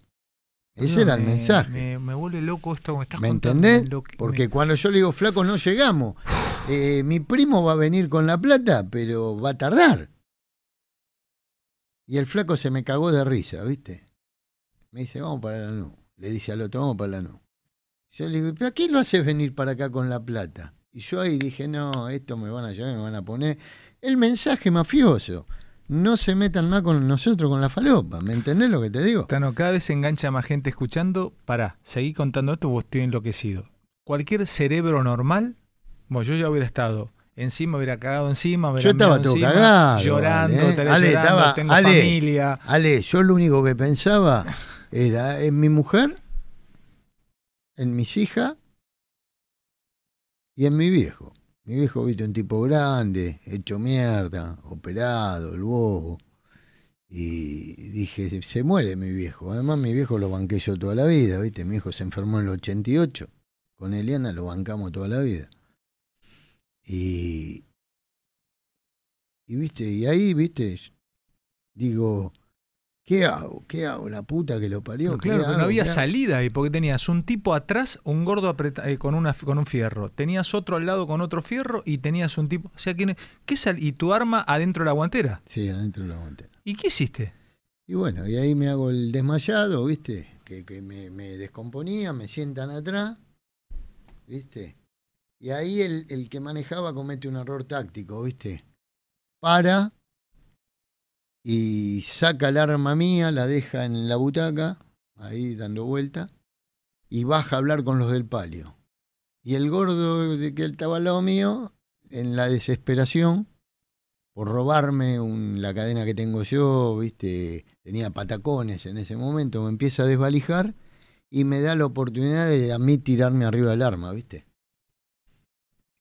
Ese era el mensaje. Me, vuelve loco esto me estás ¿Me entendés? Porque cuando yo le digo, flaco, no llegamos. Eh, mi primo va a venir con la plata, pero va a tardar. Y el flaco se me cagó de risa, ¿viste? Me dice, vamos para la nu. Le dice al otro, vamos para la nu. Yo le digo, ¿pero a quién lo haces venir para acá con la plata? Y yo ahí dije, no, esto me van a llevar, me van a poner. El mensaje mafioso no se metan más con nosotros, con la falopa. ¿Me entendés lo que te digo? Tano, cada vez se engancha más gente escuchando. Pará, seguí contando esto vos estoy enloquecido. Cualquier cerebro normal, bueno, yo ya hubiera estado encima, hubiera cagado encima, hubiera Yo estaba todo cagado. Llorando, ¿eh? tengo familia. Ale, yo lo único que pensaba era en mi mujer, en mis hijas y en mi viejo. Mi viejo, viste, un tipo grande, hecho mierda, operado, el bobo. Y dije, se muere mi viejo. Además, mi viejo lo banqué yo toda la vida, viste. Mi viejo se enfermó en el 88. Con Eliana lo bancamos toda la vida. Y, y viste, y ahí, viste, digo, ¿Qué hago? ¿Qué hago? La puta que lo parió. claro, no había salida ahí, porque tenías un tipo atrás, un gordo eh, con, un fierro. Tenías otro al lado con otro fierro y tenías un tipo. O sea, ¿qué, qué ¿y tu arma adentro de la guantera? Sí, adentro de la guantera. ¿Y qué hiciste? Y bueno, y ahí me hago el desmayado, ¿viste? Que, me, descomponía, me sientan atrás, ¿viste? Y ahí el, el que manejaba comete un error táctico, ¿viste? Para y saca el arma mía, la deja en la butaca, ahí dando vuelta, y baja a hablar con los del palio. Y el gordo de que él estaba al lado mío, en la desesperación, por robarme la cadena que tengo yo, viste, tenía patacones en ese momento, me empieza a desvalijar y me da la oportunidad de a mí tirarme arriba del arma, viste.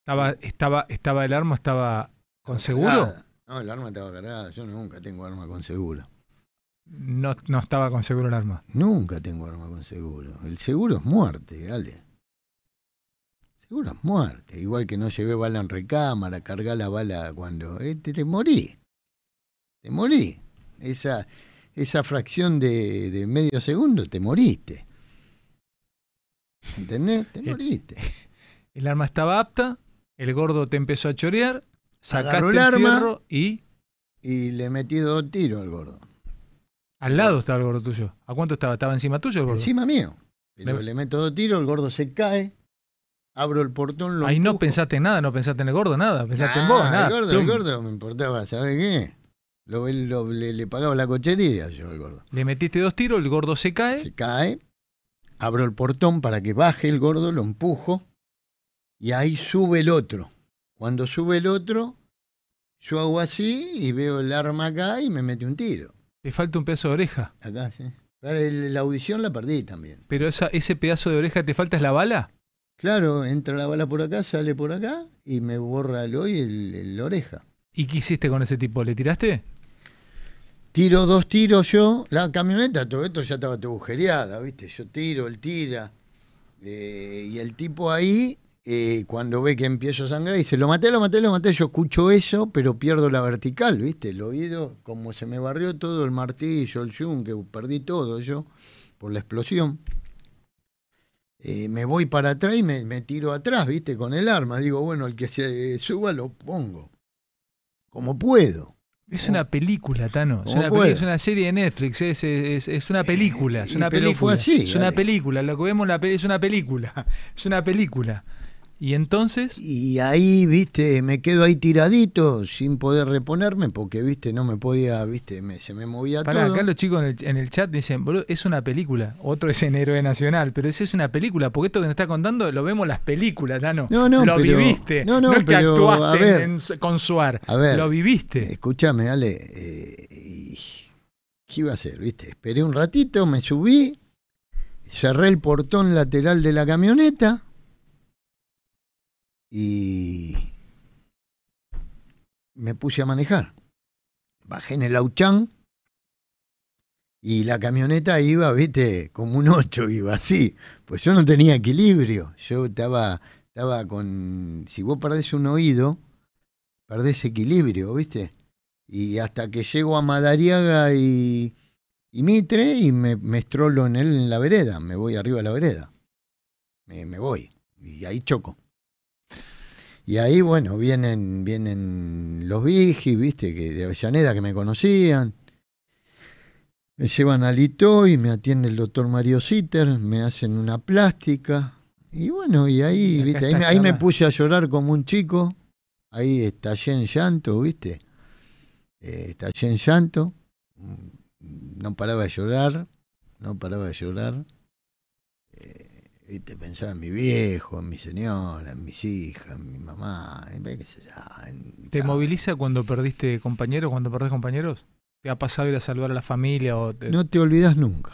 Estaba, estaba, estaba el arma, estaba con seguro. Ah, no, el arma estaba cargada. Yo nunca tengo arma con seguro. No, estaba con seguro el arma. Nunca tengo arma con seguro. El seguro es muerte, dale. Seguro es muerte. Igual que no llevé bala en recámara, Cargá la bala cuando. Eh, te, morí. Te morí. Esa, esa fracción de, medio segundo, te moriste. ¿Entendés? Te moriste. el arma estaba apta, el gordo te empezó a chorear sacaste el, arma y... Y le metí dos tiros al gordo. Al lado estaba el gordo tuyo. ¿A cuánto estaba? ¿Estaba encima tuyo el gordo? Encima mío. le, meto dos tiros, el gordo se cae, abro el portón, lo Ahí no pensaste en nada, no pensaste en el gordo, nada. Pensaste en vos, nada. El gordo, me importaba, ¿sabes qué? Lo, le, le, pagaba la cochería yo al gordo. Le metiste dos tiros, el gordo se cae. Se cae, abro el portón para que baje el gordo, lo empujo y ahí sube el otro. Cuando sube el otro, yo hago así y veo el arma acá y me mete un tiro. Te falta un pedazo de oreja. Acá, sí. la audición la perdí también. ¿Pero ese pedazo de oreja te falta es la bala? Claro, entra la bala por acá, sale por acá y me borra el hoy el, la oreja. ¿Y qué hiciste con ese tipo? ¿Le tiraste? Tiro dos tiros yo. La camioneta, todo esto ya estaba agujereada, ¿viste? Yo tiro, él tira. Eh, y el tipo ahí eh, cuando ve que empiezo a sangrar, dice, lo maté, lo maté, lo maté, yo escucho eso, pero pierdo la vertical, ¿viste? El oído, como se me barrió todo, el martillo, el yunque, perdí todo yo por la explosión. Eh, me voy para atrás y me, tiro atrás, ¿viste? Con el arma. Digo, bueno, el que se suba lo pongo. Como puedo. Es una película, Tano. Es una, serie de Netflix. Es, eh, una película. Es una película. es una película. Lo que vemos es una película. Es una película. ¿Y entonces? Y ahí, viste, me quedo ahí tiradito, sin poder reponerme, porque, viste, no me podía, viste, se me movía Pará, todo. Acá los chicos en el, chat dicen, boludo, es una película. Otro es en Héroe Nacional, pero ese es una película, porque esto que nos está contando lo vemos las películas, Dano. No, no, Lo viviste. No, no, no es actuaste con Suar. A ver, lo viviste. Escúchame, dale. Eh, ¿Qué iba a hacer, viste? Esperé un ratito, me subí, cerré el portón lateral de la camioneta y me puse a manejar. Bajé en el Auchan y la camioneta iba, viste, como un 8 iba así. Pues yo no tenía equilibrio. Yo estaba, estaba con. Si vos perdés un oído, perdés equilibrio, viste. Y hasta que llego a Madariaga y, y Mitre y me, me estrolo en él en la vereda. Me voy arriba a la vereda. me voy. Y ahí choco. Y ahí, bueno, vienen, vienen los vigis, viste, que de Avellaneda que me conocían. Me llevan al y me atiende el doctor Mario Sitter, me hacen una plástica. Y bueno, y ahí, viste, ahí, me, puse a llorar como un chico. Ahí estallé en llanto, viste. Eh, estallé en llanto. No paraba de llorar, no paraba de llorar. Te Pensaba en mi viejo, en mi señora, en mis hijas, en mi mamá, ¿Te moviliza cuando perdiste compañeros, cuando perdés compañeros? ¿Te ha pasado ir a salvar a la familia? No te olvidas nunca.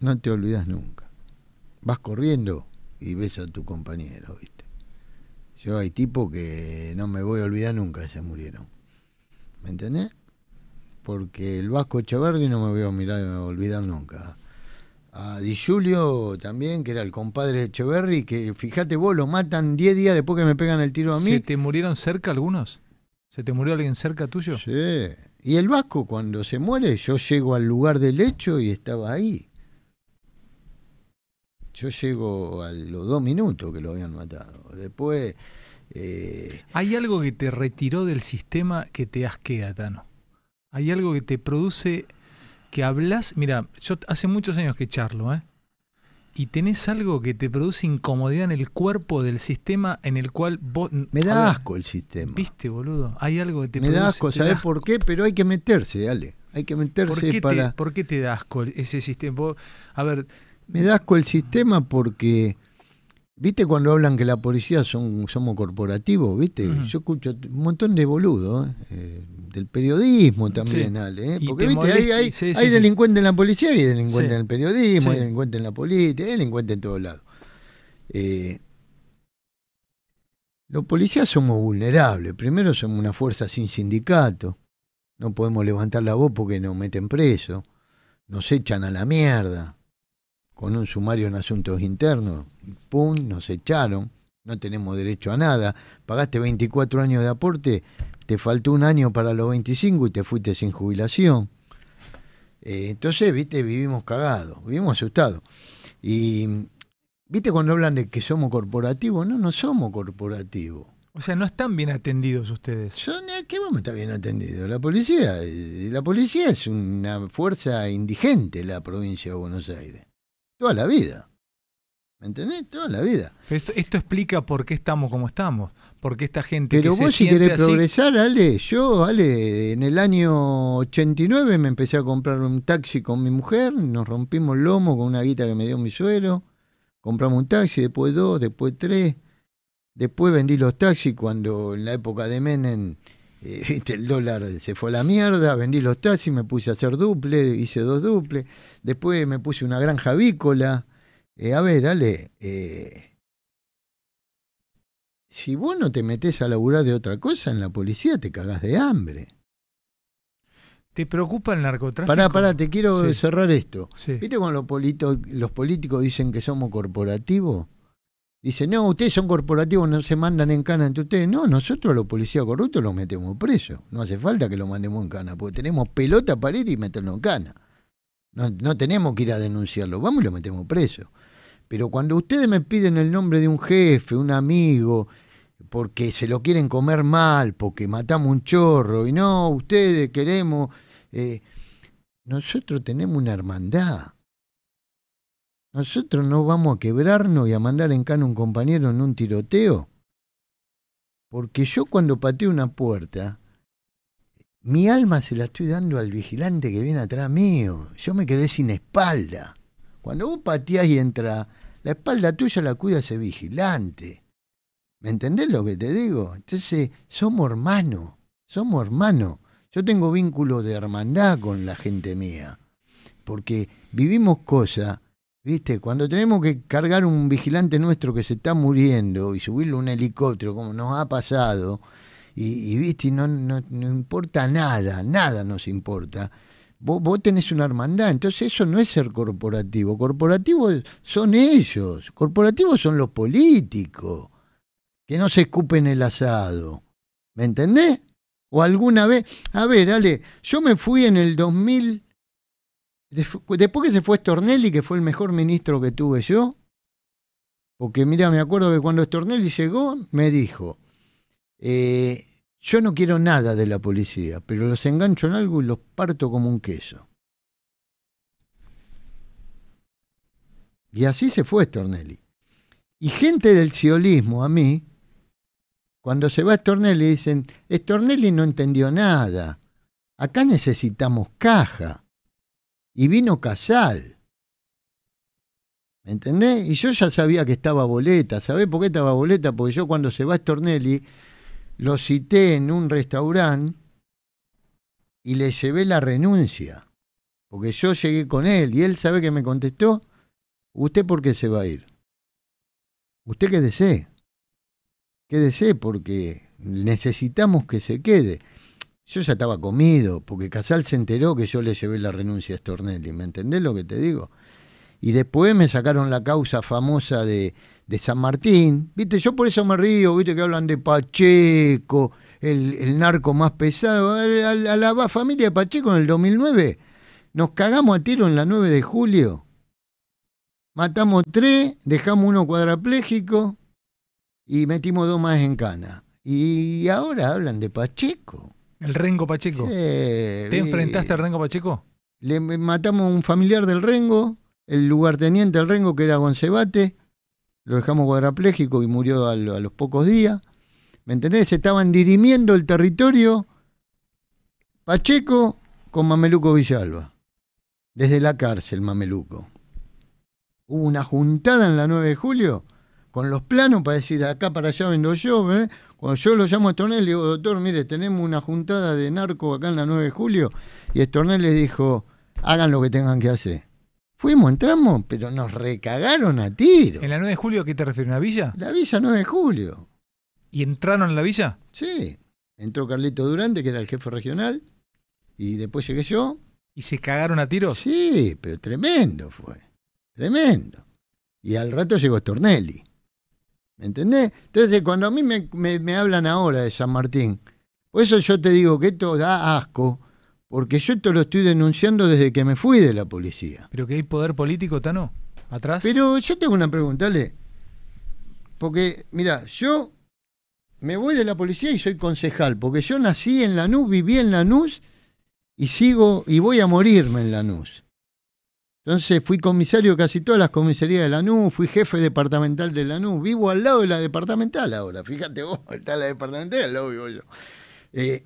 No te olvidas nunca. Vas corriendo y ves a tu compañero, ¿viste? Yo hay tipos que no me voy a olvidar nunca, se murieron. ¿Me entendés? Porque el Vasco Echeverri no me voy a mirar, no me voy a olvidar nunca a Di Julio también, que era el compadre de Echeverry, que fíjate vos, lo matan 10 días después que me pegan el tiro a mí. ¿Se te murieron cerca algunos? ¿Se te murió alguien cerca tuyo? Sí. Y el Vasco, cuando se muere, yo llego al lugar del hecho y estaba ahí. Yo llego a los dos minutos que lo habían matado. Después. Eh, Hay algo que te retiró del sistema que te asquea, Tano. Hay algo que te produce que hablas, mira, yo hace muchos años que charlo, ¿eh? y tenés algo que te produce incomodidad en el cuerpo del sistema en el cual vos... Me da asco el sistema. ¿Viste, boludo? Hay algo que te Me da asco, ¿sabés por qué? Pero hay que meterse, Ale. Hay que meterse ¿Por qué para... ¿Por qué te da asco ese sistema? a ver... Me da asco el sistema porque ¿Viste cuando hablan que la policía son, somos corporativos? ¿Viste? Yo escucho un montón de boludos, eh, eh, del periodismo también, Ale. ¿eh? Porque ¿viste? hay, delincuentes en la policía y delincuentes en el periodismo, hay delincuentes en la política, hay delincuentes en todos lados. los policías somos vulnerables. Primero somos una fuerza sin sindicato. No podemos levantar la voz porque nos meten preso. Nos echan a la mierda con un sumario en asuntos internos. ¡Pum! Nos echaron, no tenemos derecho a nada. Pagaste 24 años de aporte, te faltó un año para los 25 y te fuiste sin jubilación. Eh, entonces, viste, vivimos cagados, vivimos asustados. Y, viste, cuando hablan de que somos corporativos, no, no somos corporativos. O sea, no están bien atendidos ustedes. Son, eh, ¿Qué vamos a estar bien atendidos? La policía, eh, la policía es una fuerza indigente la provincia de Buenos Aires. Toda la vida. ¿Me entendés? Toda la vida. Esto, explica por qué estamos como estamos. Porque esta gente. Pero vos, si querés progresar, Ale, yo, Ale, en el año 89 me empecé a comprar un taxi con mi mujer, nos rompimos el lomo con una guita que me dio mi suelo. Compramos un taxi, después dos, después tres. Después vendí los taxis cuando en la época de Menem eh, el dólar se fue a la mierda. Vendí los taxis, me puse a hacer duple, hice dos duples. Después me puse una granja vícola eh, a ver, Ale, eh, si vos no te metés a laburar de otra cosa en la policía, te cagás de hambre. ¿Te preocupa el narcotráfico? Pará, pará, te quiero cerrar esto. ¿Viste cuando los, los políticos dicen que somos corporativos? Dicen, no, ustedes son corporativos, no se mandan en cana entre ustedes. No, nosotros los policías corruptos los metemos presos. No hace falta que los mandemos en cana, porque tenemos pelota para ir y meternos en cana. No, no tenemos que ir a denunciarlo, vamos y lo metemos preso. Pero cuando ustedes me piden el nombre de un jefe, un amigo, porque se lo quieren comer mal, porque matamos un chorro, y no, ustedes queremos... Eh, nosotros tenemos una hermandad. Nosotros no vamos a quebrarnos y a mandar en a un compañero en un tiroteo. Porque yo cuando pateo una puerta, mi alma se la estoy dando al vigilante que viene atrás mío. Yo me quedé sin espalda. Cuando vos pateás y entra, la espalda tuya la cuida ese vigilante. ¿Me entendés lo que te digo? Entonces, somos hermanos, somos hermanos. Yo tengo vínculo de hermandad con la gente mía, porque vivimos cosas, ¿viste? Cuando tenemos que cargar un vigilante nuestro que se está muriendo y subirle un helicóptero, como nos ha pasado, y, viste, no, no, no, importa nada, nada nos importa. Vos, tenés una hermandad, entonces eso no es ser corporativo. Corporativos son ellos, corporativos son los políticos, que no se escupen el asado. ¿Me entendés? O alguna vez, a ver, Ale, yo me fui en el 2000, después que se fue Stornelli, que fue el mejor ministro que tuve yo, porque mira, me acuerdo que cuando Stornelli llegó, me dijo, eh, yo no quiero nada de la policía, pero los engancho en algo y los parto como un queso. Y así se fue Stornelli. Y gente del ciolismo a mí, cuando se va Stornelli, dicen, Stornelli no entendió nada. Acá necesitamos caja. Y vino Casal. ¿Entendés? Y yo ya sabía que estaba boleta. ¿Sabés por qué estaba boleta? Porque yo cuando se va Stornelli, lo cité en un restaurante y le llevé la renuncia, porque yo llegué con él y él sabe que me contestó, ¿usted por qué se va a ir? Usted qué ¿Qué quédese porque necesitamos que se quede. Yo ya estaba comido, porque Casal se enteró que yo le llevé la renuncia a Stornelli, ¿me entendés lo que te digo? Y después me sacaron la causa famosa de, de San Martín. Viste, yo por eso me río, viste que hablan de Pacheco, el, narco más pesado. A, la familia de Pacheco en el 2009 nos cagamos a tiro en la 9 de julio. Matamos tres, dejamos uno cuadrapléjico... y metimos dos más en cana. Y ahora hablan de Pacheco. El Rengo Pacheco. ¿Te enfrentaste al Rengo Pacheco? Le matamos a un familiar del Rengo, el lugarteniente del Rengo que era Goncebate lo dejamos cuadrapléjico y murió a, los pocos días. ¿Me entendés? Estaban dirimiendo el territorio Pacheco con Mameluco Villalba. Desde la cárcel, Mameluco. Hubo una juntada en la 9 de julio con los planos para decir acá para allá vendo yo. ¿eh?". Cuando yo lo llamo a Estornel, le digo, doctor, mire, tenemos una juntada de narco acá en la 9 de julio. Y Estornel le dijo, hagan lo que tengan que hacer. Fuimos, entramos, pero nos recagaron a tiro. ¿En la 9 de julio a qué te refieres? la villa? La villa 9 de julio. ¿Y entraron a la villa? Sí. Entró Carlito Durante, que era el jefe regional, y después llegué yo. ¿Y se cagaron a tiros? Sí, pero tremendo fue. Tremendo. Y al rato llegó tornelli ¿Me entendés? Entonces, cuando a mí me, me, me hablan ahora de San Martín, por eso yo te digo que esto da asco, porque yo esto lo estoy denunciando desde que me fui de la policía. Pero que hay poder político, Tano, atrás. Pero yo tengo una pregunta, Le. Porque, mira, yo me voy de la policía y soy concejal, porque yo nací en Lanús, viví en Lanús y sigo y voy a morirme en Lanús. Entonces fui comisario de casi todas las comisarías de Lanús, fui jefe departamental de Lanús, vivo al lado de la departamental ahora, fíjate vos, está la departamental, al lado vivo yo. Eh,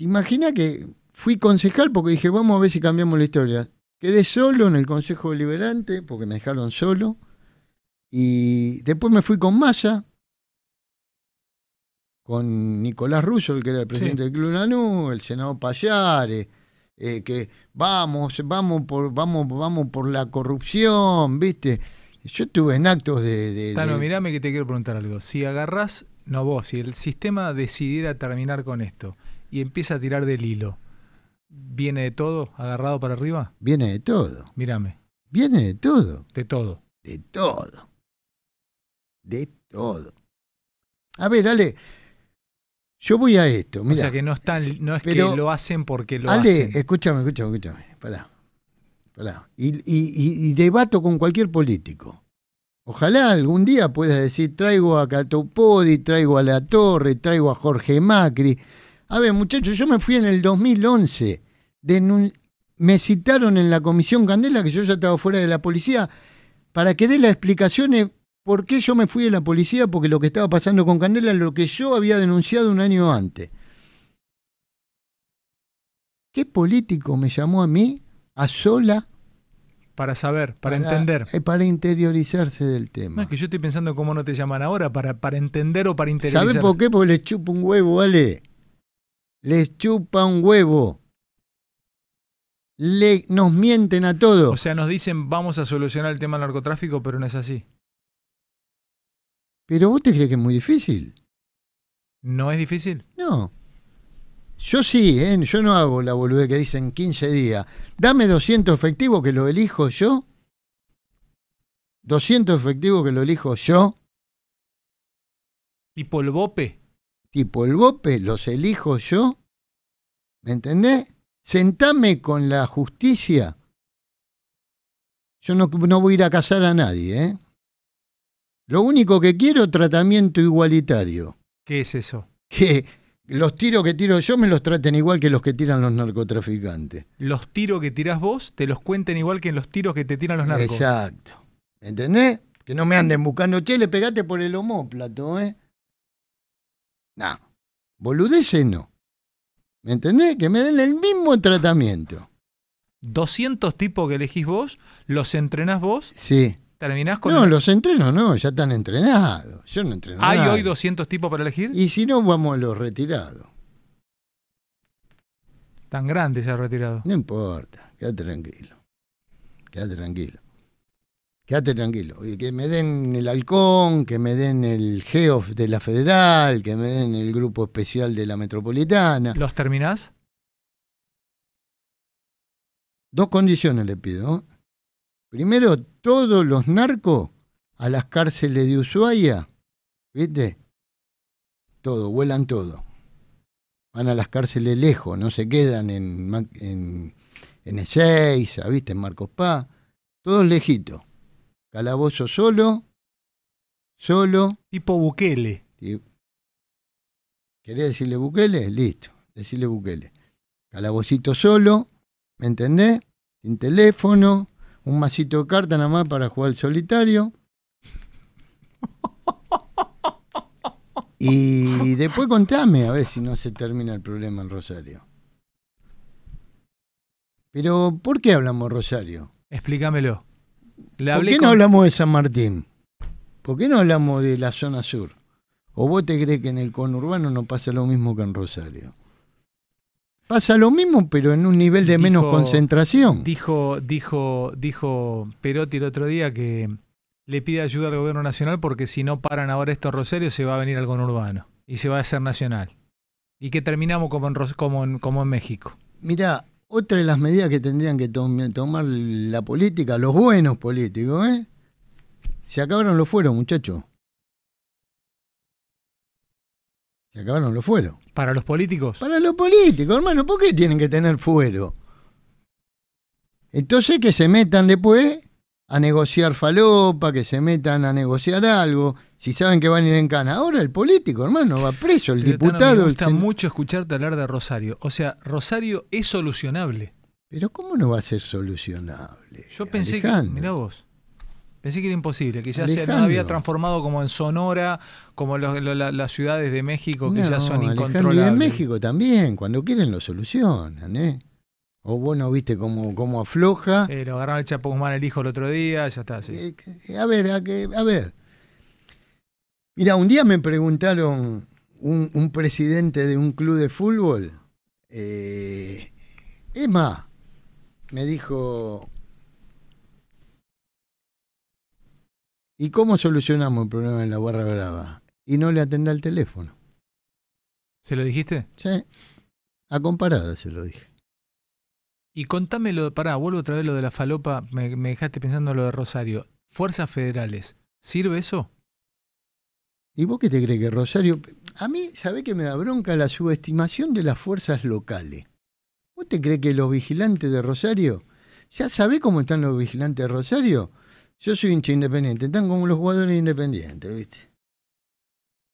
Imagina que fui concejal porque dije, vamos a ver si cambiamos la historia? Quedé solo en el Consejo Deliberante porque me dejaron solo. Y después me fui con Massa, con Nicolás Russo, el que era el presidente del Club Lanús, el senador Payares, eh, que vamos, vamos por, vamos, vamos por la corrupción, ¿viste? Yo estuve en actos de. de Tano, mirame que te quiero preguntar algo. Si agarrás, no vos, si el sistema decidiera terminar con esto, y empieza a tirar del hilo. ¿Viene de todo, agarrado para arriba? Viene de todo. Mírame. Viene de todo. De todo. De todo. De todo. A ver, Ale, yo voy a esto. O sea que no, están, no es que lo hacen porque lo Ale, hacen. escúchame, escúchame, escúchame. para para Y, debato con cualquier político. Ojalá algún día puedas decir, traigo a Catopodi, traigo a La Torre, traigo a Jorge Macri. A ver, muchachos, yo me fui en el 2011. me citaron en la comisión Candela, que yo ya estaba fuera de la policía, para que dé las explicaciones por qué yo me fui de la policía, porque lo que estaba pasando con Candela es lo que yo había denunciado un año antes. ¿Qué político me llamó a mí, a sola? Para saber, para, entender. Eh, para interiorizarse del tema. es que yo estoy pensando cómo no te llaman ahora, para, para entender o para interiorizarse. ¿Sabes por qué? Porque le chupa un huevo, vale les chupa un huevo. Le, nos mienten a todos. O sea, nos dicen vamos a solucionar el tema del narcotráfico, pero no es así. Pero vos te crees que es muy difícil. ¿No es difícil? No. Yo sí, ¿eh? yo no hago la boludez que dicen 15 días. Dame 200 efectivos que lo elijo yo. 200 efectivos que lo elijo yo. Y polvope tipo el bope, los elijo yo. ¿Me entendés? Sentame con la justicia. Yo no, no voy a ir a casar a nadie, ¿eh? Lo único que quiero, tratamiento igualitario. ¿Qué es eso? Que los tiros que tiro yo me los traten igual que los que tiran los narcotraficantes. Los tiros que tirás vos te los cuenten igual que los tiros que te tiran los narcos. Exacto. ¿me ¿Entendés? Que no me anden buscando, che, le pegaste por el homóplato, ¿eh? No, boludeces no. ¿Me entendés? Que me den el mismo tratamiento. 200 tipos que elegís vos, los entrenás vos. Sí. Terminás con. No, los entreno, no, ya están entrenados. Yo no entreno. ¿Hay hoy 200 tipos para elegir? Y si no, vamos a los retirados. Tan grandes ya ha retirado. No importa, queda tranquilo. queda tranquilo quédate tranquilo. que me den el halcón, que me den el GEOF de la federal, que me den el grupo especial de la metropolitana. ¿Los terminás? Dos condiciones le pido. Primero, todos los narcos a las cárceles de Ushuaia, ¿viste? Todo, vuelan todo. Van a las cárceles lejos, no se quedan en, en, en Ezeiza, ¿viste? En Marcos Paz, todos lejitos. Calabozo solo, solo. Tipo Bukele. ¿Querés decirle Bukele? Listo, decirle Bukele. Calabocito solo, ¿me entendés? Sin teléfono, un masito de carta nada más para jugar solitario. Y después contame a ver si no se termina el problema en Rosario. Pero, ¿por qué hablamos Rosario? Explícamelo. ¿Por qué no hablamos de San Martín? ¿Por qué no hablamos de la zona sur? ¿O vos te crees que en el conurbano no pasa lo mismo que en Rosario? Pasa lo mismo, pero en un nivel de menos concentración. Dijo, dijo, dijo Perotti el otro día que le pide ayuda al gobierno nacional porque si no paran ahora esto en Rosario se va a venir al conurbano y se va a hacer nacional. Y que terminamos como en, como como en México. Mira otra de las medidas que tendrían que tomar la política, los buenos políticos, ¿eh? Se acabaron los fueros, muchachos. Se acabaron los fueros. ¿Para los políticos? Para los políticos, hermano. ¿Por qué tienen que tener fuero? Entonces que se metan después a negociar falopa, que se metan a negociar algo, si saben que van a ir en cana. Ahora el político, hermano, va preso, el diputado... me gusta mucho escucharte hablar de Rosario. O sea, Rosario es solucionable. Pero ¿cómo no va a ser solucionable? Yo pensé que... Mirá vos. Pensé que era imposible, que ya se había transformado como en Sonora, como las ciudades de México que ya son incontrolables. en México también, cuando quieren lo solucionan, ¿eh? O bueno, viste cómo, cómo afloja. Pero eh, lo agarraron el Chapo Guzmán el hijo el otro día, ya está así. Eh, a ver, a, ver. Mira, un día me preguntaron un, presidente de un club de fútbol. Eh, Emma me dijo, ¿y cómo solucionamos el problema en la Barra Brava? Y no le atendía el teléfono. ¿Se lo dijiste? Sí. A comparada se lo dije. Y contámelo, pará, vuelvo otra vez lo de la falopa, me, dejaste pensando lo de Rosario. Fuerzas federales, ¿sirve eso? ¿Y vos qué te crees que Rosario? A mí, ¿sabés que me da bronca la subestimación de las fuerzas locales? ¿Vos te crees que los vigilantes de Rosario? ¿Ya sabés cómo están los vigilantes de Rosario? Yo soy hincha independiente, están como los jugadores independientes, ¿viste?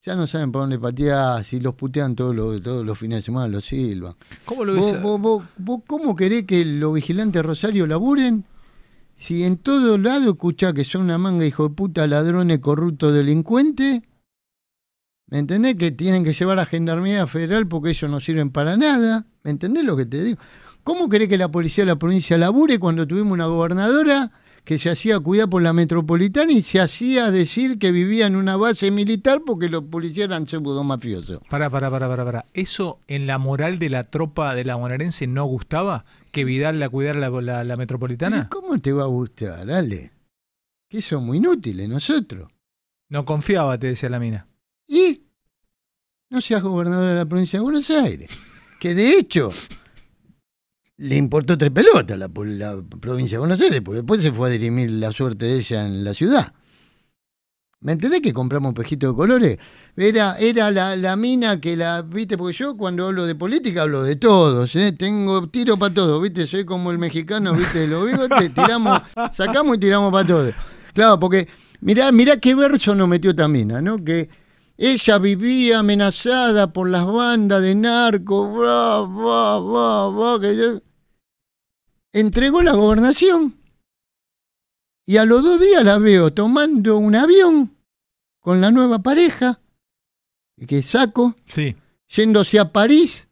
Ya no saben para dónde patear, si los putean todos los, todos los fines de semana, los silban. ¿Cómo lo ves? cómo querés que los vigilantes de Rosario laburen? Si en todo lado escuchá que son una manga hijo de puta, ladrones, corruptos, delincuentes, ¿me entendés? Que tienen que llevar a Gendarmería Federal porque ellos no sirven para nada. ¿Me entendés lo que te digo? ¿Cómo querés que la policía de la provincia labure cuando tuvimos una gobernadora que se hacía cuidar por la metropolitana y se hacía decir que vivía en una base militar porque los policías eran pseudo mafiosos. Para, para, para, para, para. ¿Eso en la moral de la tropa de la bonaerense no gustaba? ¿Que Vidal la cuidara la, la, metropolitana? ¿Cómo te va a gustar, Ale? Que muy inútiles nosotros. No confiaba, te decía la mina. ¿Y? No seas gobernador de la provincia de Buenos Aires. Que de hecho, le importó tres pelotas la, la provincia de Buenos Aires, porque después se fue a dirimir la suerte de ella en la ciudad. ¿Me entendés que compramos un pejito de colores? Era, era la, la, mina que la, viste, porque yo cuando hablo de política hablo de todos, ¿eh? tengo tiro para todos, viste, soy como el mexicano, viste, lo vivo, tiramos, sacamos y tiramos para todos. Claro, porque mirá, mirá qué verso nos metió esta mina, ¿no? Que ella vivía amenazada por las bandas de narcos, bla, bla, bla, que yo... entregó la gobernación. Y a los dos días la veo tomando un avión con la nueva pareja que saco, yéndose a París,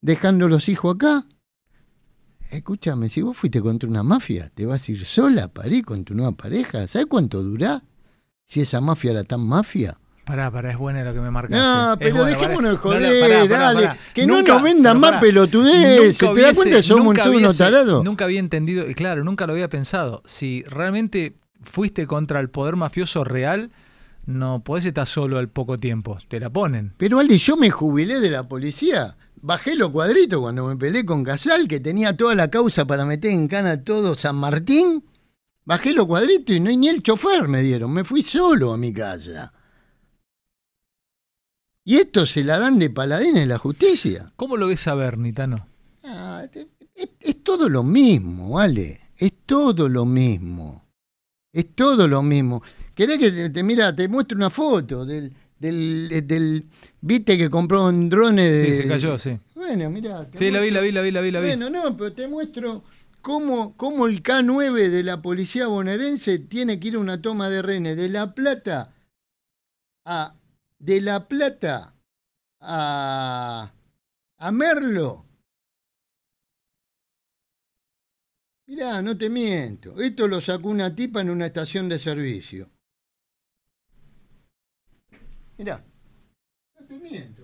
dejando los hijos acá. Escúchame, si vos fuiste contra una mafia, te vas a ir sola a París con tu nueva pareja, ¿sabes cuánto durá? Si esa mafia era tan mafia. Pará, pará, es buena lo que me marcaste. No, eh. pero dejémonos de joder, dale. que no nos vendan más pelotudez. ¿Te das cuenta que somos un Nunca había entendido, y claro, nunca lo había pensado. Si realmente fuiste contra el poder mafioso real, no podés estar solo al poco tiempo. Te la ponen. Pero Ale, yo me jubilé de la policía. Bajé los cuadritos cuando me peleé con Casal, que tenía toda la causa para meter en cana todo San Martín Bajé los cuadritos y no hay ni el chofer me dieron. Me fui solo a mi casa. Y esto se la dan de paladín en la justicia. ¿Cómo lo ves a ver, Nitano? Ah, es, todo lo mismo, vale. Es todo lo mismo. Es todo lo mismo. ¿Querés que te, mira, te muestre una foto del, eh, del, viste que compró un drone de. Sí, se cayó, sí. Bueno, mira. Sí, la vi, la vi, la vi, la vi, la vi. Bueno, no, pero te muestro ¿Cómo, el K9 de la policía bonaerense tiene que ir a una toma de rene de La Plata a de La Plata a, a Merlo? Mirá, no te miento. Esto lo sacó una tipa en una estación de servicio. Mirá, no te miento.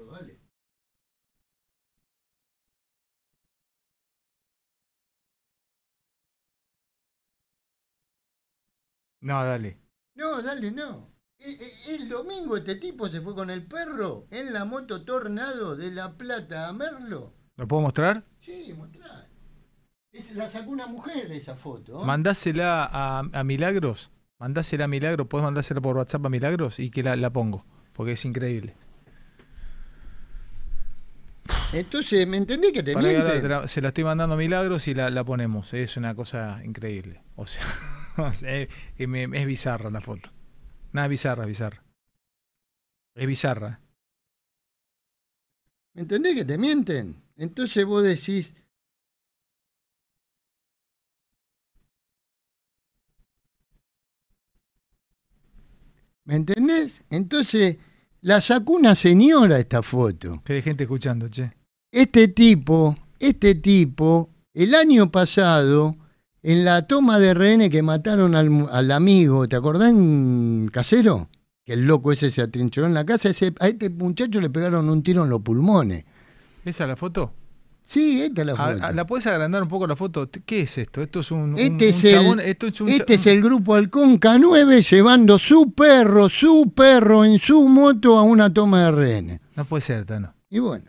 No, dale. No, dale, no. E, e, el, domingo este tipo se fue con el perro en la moto Tornado de La Plata a Merlo. ¿Lo puedo mostrar? Sí, mostrar. la sacó una mujer esa foto. Mandásela a, Milagros. Mandásela a Milagros. ¿Puedes mandársela por WhatsApp a Milagros? Y que la, pongo. Porque es increíble. Entonces, ¿me entendí que te miente se la estoy mandando a Milagros y la ponemos. Es una cosa increíble. O sea. es, es bizarra la foto. Nada, bizarra, bizarra. Es bizarra. ¿Me entendés que te mienten? Entonces vos decís... ¿Me entendés? Entonces la sacó una señora esta foto. Que hay gente escuchando, che. Este tipo, este tipo, el año pasado en la toma de rehén que mataron al, amigo, ¿te acordás Casero? Que el loco ese se atrincheró en la casa. Ese, a este muchacho le pegaron un tiro en los pulmones. ¿Esa la foto? Sí, esta es la foto. ¿La puedes agrandar un poco la foto? ¿Qué es esto? Esto es un, este es el, grupo Halcón K9 llevando su perro, su perro en su moto a una toma de rn No puede ser, Tano. Y bueno.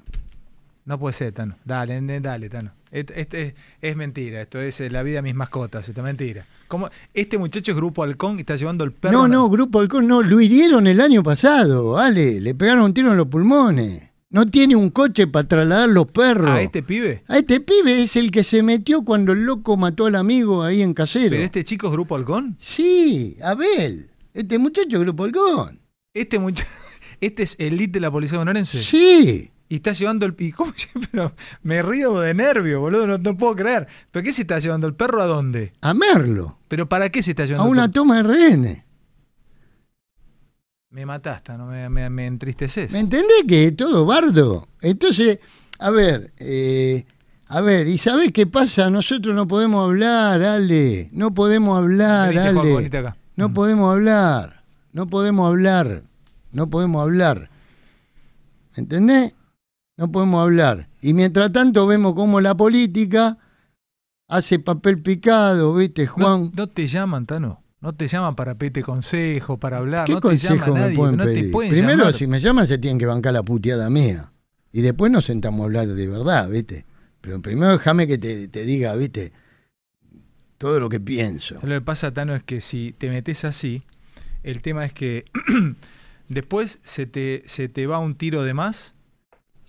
No puede ser, Tano. Dale, dale, Tano. Este, es mentira, esto es eh, la vida de mis mascotas, es mentira. ¿Cómo? Este muchacho es Grupo Halcón y está llevando el perro. No, no, Grupo Halcón no, lo hirieron el año pasado, Ale, le pegaron un tiro en los pulmones. No tiene un coche para trasladar los perros. ¿A este pibe? A este pibe es el que se metió cuando el loco mató al amigo ahí en Casero. ¿Pero este chico es Grupo Halcón? Sí, Abel. Este muchacho es Grupo Halcón. Este muchacho. ¿Este es elite de la policía bonaerense? Sí y está llevando el. pico, Pero me río de nervio, boludo, no, puedo creer. ¿Pero qué se está llevando el perro a dónde? A Merlo. ¿Pero para qué se está llevando? A una toma de toma RN. Me mataste, no me, entristeces. ¿Me entendés que es todo bardo? Entonces, a ver, eh, a ver, ¿y sabés qué pasa? Nosotros no podemos hablar, Ale. No podemos hablar, Ale. No mm. podemos hablar. No podemos hablar. No podemos hablar. ¿Entendés? no podemos hablar. Y mientras tanto vemos cómo la política hace papel picado, ¿viste, Juan? No, te llaman, Tano. No te llaman para pedirte consejo, para hablar. no consejo te nadie, Primero, si me llaman, se tienen que bancar la puteada mía. Y después nos sentamos a hablar de verdad, ¿viste? Pero primero déjame que te, te diga, ¿viste? Todo lo que pienso. Lo que pasa, Tano, es que si te metes así, el tema es que después se te, se te va un tiro de más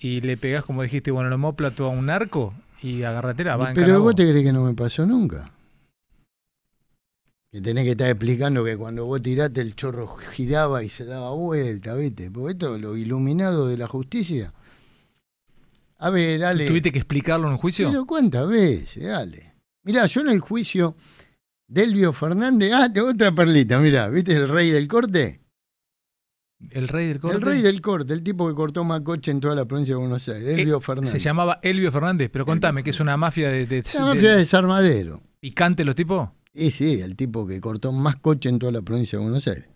y le pegás, como dijiste, bueno, el homóplato a un arco y agarratera Pero vos te crees que no me pasó nunca. Que tenés que estar explicando que cuando vos tiraste el chorro giraba y se daba vuelta, ¿viste? Porque esto, lo iluminado de la justicia. A ver, Ale. ¿Tuviste que explicarlo en un juicio? Pero cuántas veces, Ale. Mirá, yo en el juicio, Delvio Fernández. Ah, otra perlita, mirá, ¿viste el rey del corte? El rey del corte. El rey del corte, el tipo que cortó más coche en toda la provincia de Buenos Aires, eh, Elvio Fernández. Se llamaba Elvio Fernández, pero contame, que es una mafia de. de mafia de, ¿Picante los tipos? Sí, sí, el tipo que cortó más coche en toda la provincia de Buenos Aires.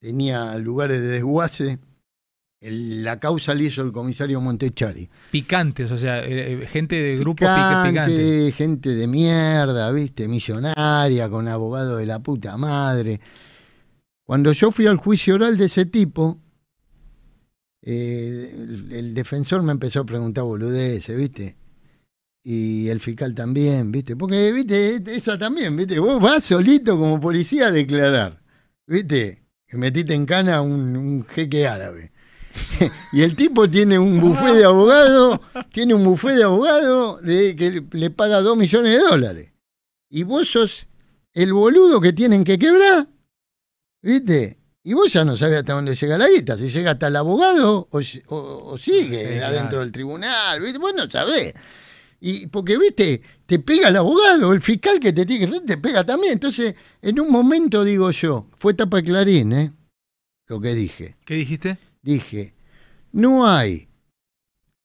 Tenía lugares de desguace. la causa le hizo el comisario Montechari. Picantes, o sea, eh, eh, gente de grupo picante, picante. Gente de mierda, viste, millonaria, con abogado de la puta madre. Cuando yo fui al juicio oral de ese tipo, eh, el, defensor me empezó a preguntar boludeces, ¿viste? Y el fiscal también, ¿viste? Porque, ¿viste? E-, esa también, ¿viste? Vos vas solito como policía a declarar, ¿viste? Que metiste en cana un, un jeque árabe. y el tipo tiene un bufé de abogado, tiene un bufé de abogado de, que le paga dos millones de dólares. Y vos sos el boludo que tienen que quebrar ¿Viste? Y vos ya no sabés hasta dónde llega la guita, si llega hasta el abogado o, sigue adentro del tribunal, ¿viste? Vos no sabés. Y porque, viste, te pega el abogado, el fiscal que te tiene que te pega también. Entonces, en un momento digo yo, fue tapa clarín, ¿eh? Lo que dije. ¿Qué dijiste? Dije, no hay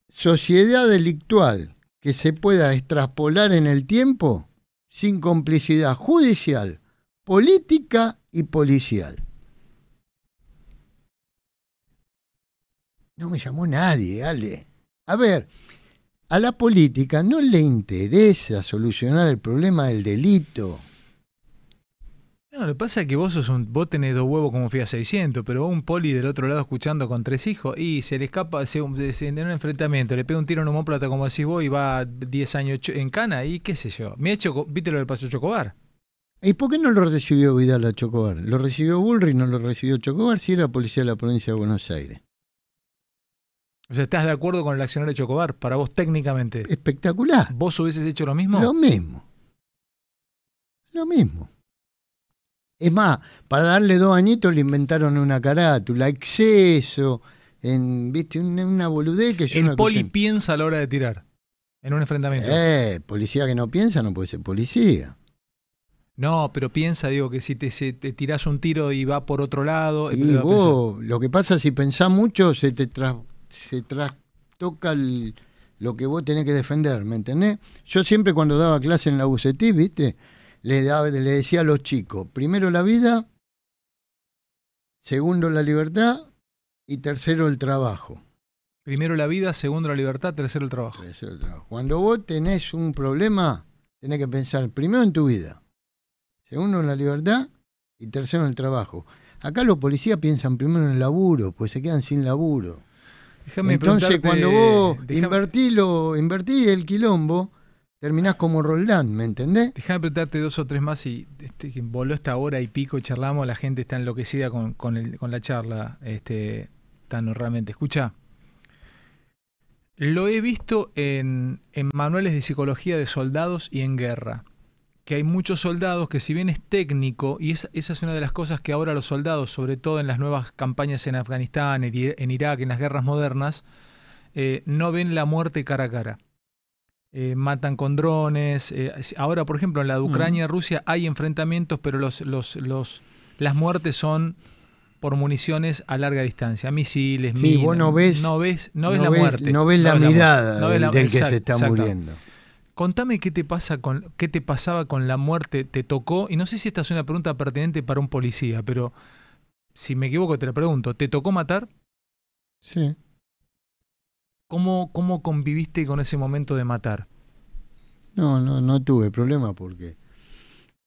sociedad delictual que se pueda extrapolar en el tiempo sin complicidad judicial, política y policial. No me llamó nadie, Ale. A ver, a la política no le interesa solucionar el problema del delito. No, lo que pasa es que vos, sos un, vos tenés dos huevos como FIA 600, pero un poli del otro lado escuchando con tres hijos y se le escapa, se, se en un enfrentamiento, le pega un tiro en un plata como decís vos y va 10 años en cana y qué sé yo. Me echo hecho, viste lo del paso Chocobar. ¿Y por qué no lo recibió Vidal a Chocobar? Lo recibió Bullrich, no lo recibió Chocobar, si era policía de la provincia de Buenos Aires. O sea, ¿estás de acuerdo con el accionario de Chocobar? Para vos técnicamente. Espectacular. ¿Vos hubieses hecho lo mismo? Lo mismo. Lo mismo. Es más, para darle dos añitos le inventaron una carátula, exceso, en, viste, una, una boludez que yo El poli piensa a la hora de tirar en un enfrentamiento. Eh, policía que no piensa no puede ser policía. No, pero piensa, digo, que si te, tiras tirás un tiro y va por otro lado. Y vos, lo que pasa, si pensás mucho, se te trastoca lo que vos tenés que defender, ¿me entendés? Yo siempre cuando daba clase en la UCT, ¿viste? Le, daba, le decía a los chicos, primero la vida, segundo la libertad y tercero el trabajo. Primero la vida, segundo la libertad, tercero el trabajo. Tercero el trabajo. Cuando vos tenés un problema, tenés que pensar primero en tu vida Segundo, en la libertad. Y tercero, en el trabajo. Acá los policías piensan primero en el laburo, pues se quedan sin laburo. Entonces, cuando vos invertís invertí, el quilombo, terminás ah. como Roldán, ¿me entendés? Déjame preguntarte dos o tres más y este, voló esta hora y pico, charlamos, la gente está enloquecida con, la charla, este, tan realmente. Escucha, lo he visto en, en manuales de psicología de soldados y en guerra que hay muchos soldados que si bien es técnico, y esa, esa es una de las cosas que ahora los soldados, sobre todo en las nuevas campañas en Afganistán, en, Irak, en las guerras modernas, eh, no ven la muerte cara a cara. Eh, matan con drones. Eh, ahora, por ejemplo, en la Ucrania y Rusia hay enfrentamientos, pero los, los, los, las muertes son por municiones a larga distancia, misiles, sí, Vos no ves, no ves, la muerte. No ves la mirada del, que se está muriendo. Contame qué te, pasa con, qué te pasaba con la muerte, te tocó, y no sé si esta es una pregunta pertinente para un policía, pero si me equivoco te la pregunto, ¿te tocó matar? Sí. ¿Cómo, cómo conviviste con ese momento de matar? No, no, no tuve problema porque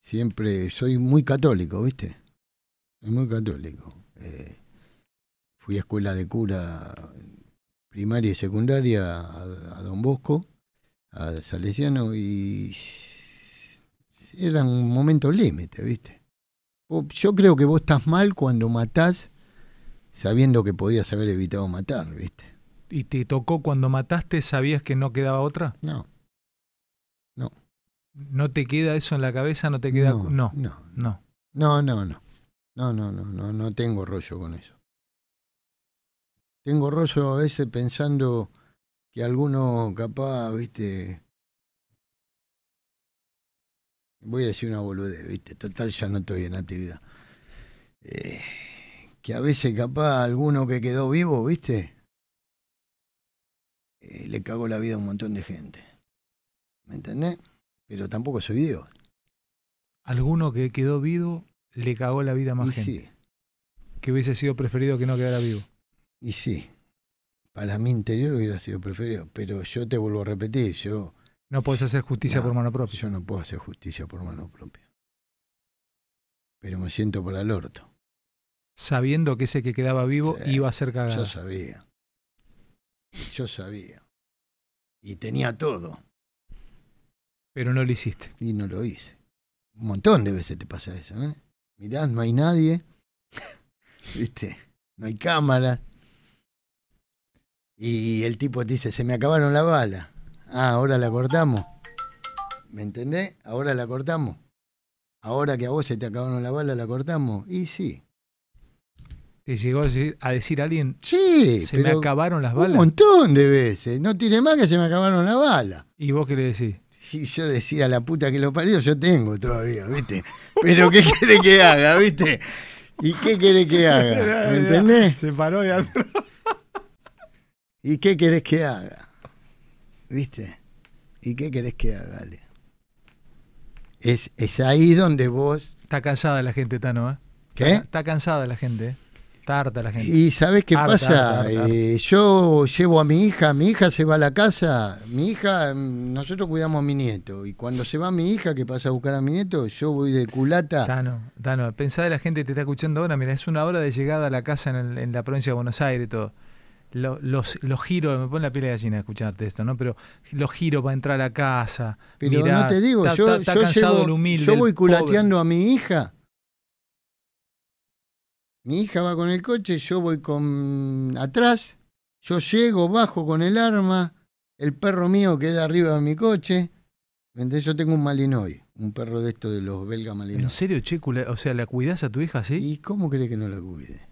siempre soy muy católico, ¿viste? Soy muy católico. Eh, fui a escuela de cura primaria y secundaria a Don Bosco a Salesiano y era un momento límite, ¿viste? Yo creo que vos estás mal cuando matás sabiendo que podías haber evitado matar, ¿viste? ¿Y te tocó cuando mataste, sabías que no quedaba otra? No. No. ¿No te queda eso en la cabeza? ¿No te queda.? No, no. No, no, no. No, no, no, no, no, no tengo rollo con eso. Tengo rollo a veces pensando que alguno capaz, viste, voy a decir una boludez, viste, total ya no estoy en actividad. Eh, que a veces capaz alguno que quedó vivo, viste, eh, le cagó la vida a un montón de gente. ¿Me entendés? Pero tampoco soy Dios. Alguno que quedó vivo le cagó la vida a más y gente. Sí. Que hubiese sido preferido que no quedara vivo. Y sí para mi interior hubiera sido preferido, pero yo te vuelvo a repetir, yo... No puedes hacer justicia por mano propia. Yo no puedo hacer justicia por mano propia. Pero me siento por el orto. Sabiendo que ese que quedaba vivo iba a ser cagado. Yo sabía. Yo sabía. Y tenía todo. Pero no lo hiciste. Y no lo hice. Un montón de veces te pasa eso, ¿eh? Mirás, no hay nadie. ¿Viste? No hay cámara. Y el tipo te dice, se me acabaron la bala. Ah, ahora la cortamos. ¿Me entendés? Ahora la cortamos. Ahora que a vos se te acabaron la bala, la cortamos. Y sí. Y llegó a decir a alguien? Sí. Se me acabaron las balas. Un montón de veces. No tiene más que se me acabaron la bala ¿Y vos qué le decís? Si yo decía la puta que lo parió, yo tengo todavía, ¿viste? Pero ¿qué quiere que haga, viste? ¿Y qué quiere que haga? ¿Me entendés? Se paró y ¿Y qué querés que haga? ¿Viste? ¿Y qué querés que haga? Es, es ahí donde vos... Está cansada la gente, Tano, ¿eh? ¿Qué? Está, cansada la gente, ¿eh? Está harta la gente. ¿Y sabés qué pasa? Eh, yo llevo a mi hija, mi hija se va a la casa, mi hija, mm, nosotros cuidamos a mi nieto, y cuando se va mi hija que pasa a buscar a mi nieto, yo voy de culata. Tano, Tano, pensá de la gente que te está escuchando ahora, mira, es una hora de llegada a la casa en la provincia de Buenos Aires y todo los, los giro, me pone la piel de gallina escucharte esto, ¿no? Pero los giro para entrar a casa. Pero no te digo, yo, cansado humilde, yo voy culateando a mi hija. Mi hija va con el coche, yo voy con atrás, yo llego, bajo con el arma, el perro mío queda arriba de mi coche. Yo tengo un malinois, un perro de estos de los belga malinois. ¿En serio, che? O sea, ¿la cuidas a tu hija así? ¿Y cómo crees que no la cuide?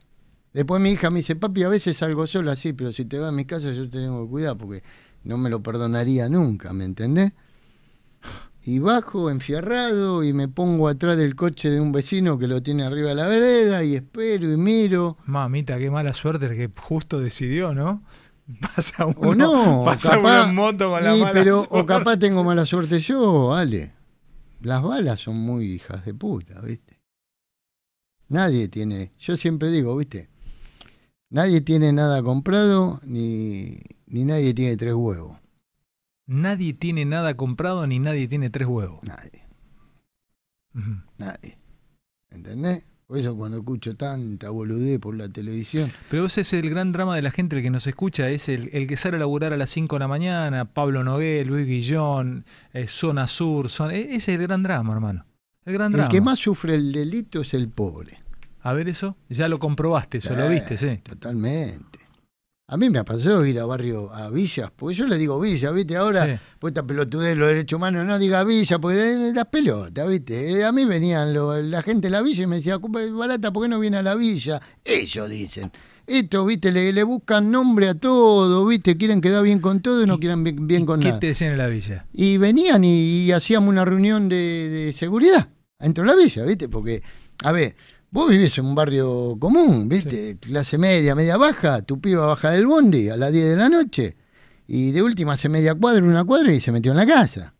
Después mi hija me dice, papi, a veces salgo sola, así, pero si te vas a mi casa yo te tengo que cuidar porque no me lo perdonaría nunca, ¿me entendés? Y bajo enfierrado y me pongo atrás del coche de un vecino que lo tiene arriba de la vereda y espero y miro. Mamita, qué mala suerte el que justo decidió, ¿no? Pasa o no, pasa moto con la pero, O capaz tengo mala suerte yo, Ale. Las balas son muy hijas de puta, ¿viste? Nadie tiene. Yo siempre digo, ¿viste? Nadie tiene nada comprado ni, ni nadie tiene tres huevos. Nadie tiene nada comprado ni nadie tiene tres huevos. Nadie. Nadie. ¿Entendés? Por eso cuando escucho tanta boludez por la televisión. Pero ese es el gran drama de la gente, el que nos escucha, es el, que sale a laburar a las 5 de la mañana, Pablo Nogué, Luis Guillón, eh, Zona Sur, e, ese es el gran drama, hermano. El gran drama. El que más sufre el delito es el pobre. A ver eso, ya lo comprobaste, eso lo eh, viste, sí. Totalmente. A mí me ha pasado ir a barrio, a villas, porque yo le digo villa, ¿viste? Ahora, pues esta pelotudez de los derechos humanos, no diga villa, porque las pelotas, ¿viste? Eh, a mí venían la gente de la villa y me decía, barata, ¿por qué no viene a la villa? Ellos dicen. Esto, viste, le, buscan nombre a todo, viste, quieren quedar bien con todo y no quieren bien, con nada. ¿Qué te decían en la villa? Y venían y, hacíamos una reunión de, de seguridad dentro de la villa, viste, porque, a ver, Vos vivís en un barrio común, ¿viste? Clase media, media baja, tu piba baja del bondi a las 10 de la noche y de última hace media cuadra, una cuadra y se metió en la casa.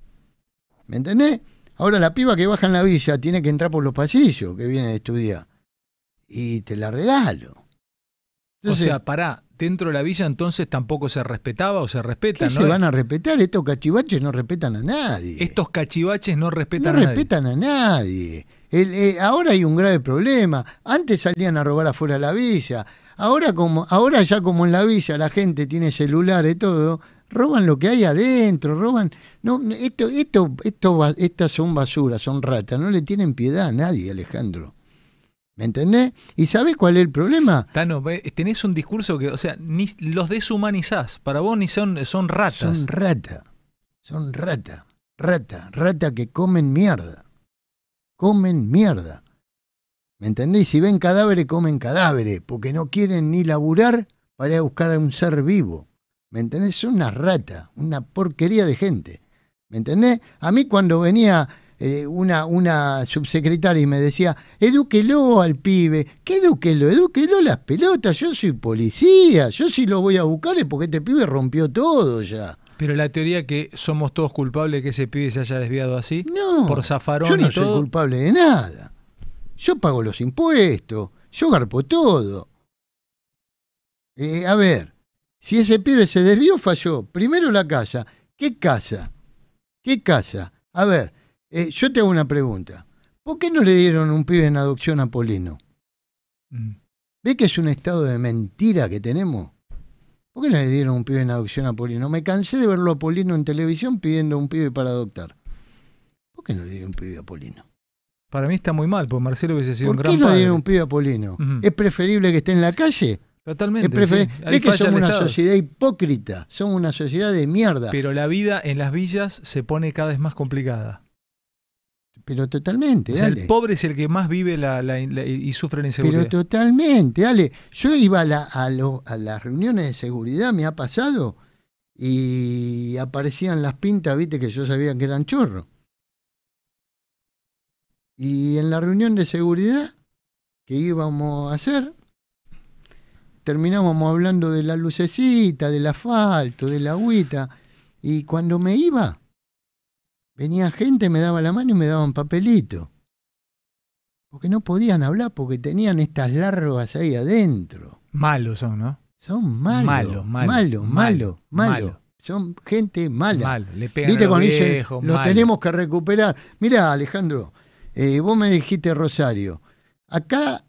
¿Me entendés? Ahora la piba que baja en la villa tiene que entrar por los pasillos que viene de estudiar. Y te la regalo. o sea, pará, dentro de la villa entonces tampoco se respetaba o se respeta. ¿no? se van a respetar? Estos cachivaches no respetan a nadie. Estos cachivaches no respetan a nadie. No respetan a nadie. Eh, ahora hay un grave problema. Antes salían a robar afuera la villa. Ahora, como, ahora ya como en la villa la gente tiene celular y todo, roban lo que hay adentro, roban... No, esto, esto, esto, estas son basuras, son ratas. No le tienen piedad a nadie, Alejandro. ¿Me entendés? ¿Y sabés cuál es el problema? Tano, tenés un discurso que, o sea, ni los deshumanizás. Para vos ni son, son ratas. Son rata. Son rata. Rata. Rata que comen mierda comen mierda. ¿Me entendéis? Si ven cadáveres, comen cadáveres, porque no quieren ni laburar para buscar a un ser vivo. ¿Me entendés? Son una rata, una porquería de gente. ¿Me entendés? A mí cuando venía eh, una, subsecretaria y me decía, edúquelo al pibe, ¿qué edúquelo? Edúquelo las pelotas, yo soy policía, yo sí lo voy a buscar es porque este pibe rompió todo ya. Pero la teoría que somos todos culpables que ese pibe se haya desviado así, no, por zafarón yo no soy culpable de nada. Yo pago los impuestos, yo garpo todo. Eh, a ver, si ese pibe se desvió, falló. Primero la casa. ¿Qué casa? ¿Qué casa? A ver, eh, yo te hago una pregunta. ¿Por qué no le dieron un pibe en adopción a Polino? Mm. ¿Ve que es un estado de mentira que tenemos? ¿Por qué le dieron un pibe en adopción a Polino? Me cansé de verlo a Polino en televisión pidiendo un pibe para adoptar. ¿Por qué no le dieron un pibe a Polino? Para mí está muy mal, porque Marcelo hubiese sido un gran padre. ¿Por qué no le dieron un pibe a Polino? ¿Es preferible que esté en la calle? Totalmente. Es que somos una sociedad hipócrita, somos una sociedad de mierda. Pero la vida en las villas se pone cada vez más complicada. Pero totalmente, El pobre es el que más vive y sufre la inseguridad. Pero totalmente, Ale Yo iba a, las reuniones de seguridad, me ha pasado, y aparecían las pintas, viste, que yo sabía que eran chorro Y en la reunión de seguridad que íbamos a hacer, terminábamos hablando de la lucecita, del asfalto, de la agüita. Y cuando me iba, Venía gente, me daba la mano y me daban papelito. Porque no podían hablar, porque tenían estas larvas ahí adentro. Malos son, ¿no? Son malos. malos, malo, malo, Son gente mala. le pegan ¿Viste cuando dicen, lo tenemos que recuperar? Mira, Alejandro, eh, vos me dijiste Rosario. Acá,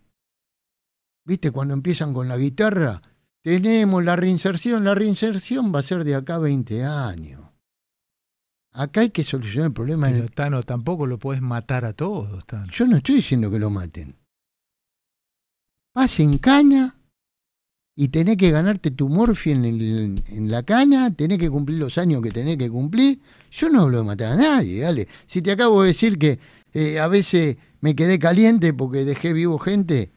¿viste cuando empiezan con la guitarra? Tenemos la reinserción. La reinserción va a ser de acá 20 años. Acá hay que solucionar el problema. Pero, tampoco lo puedes matar a todos. Yo no estoy diciendo que lo maten. en cana y tenés que ganarte tu morfi en, la cana, tenés que cumplir los años que tenés que cumplir. Yo no hablo de matar a nadie, dale. Si te acabo de decir que eh, a veces me quedé caliente porque dejé vivo gente,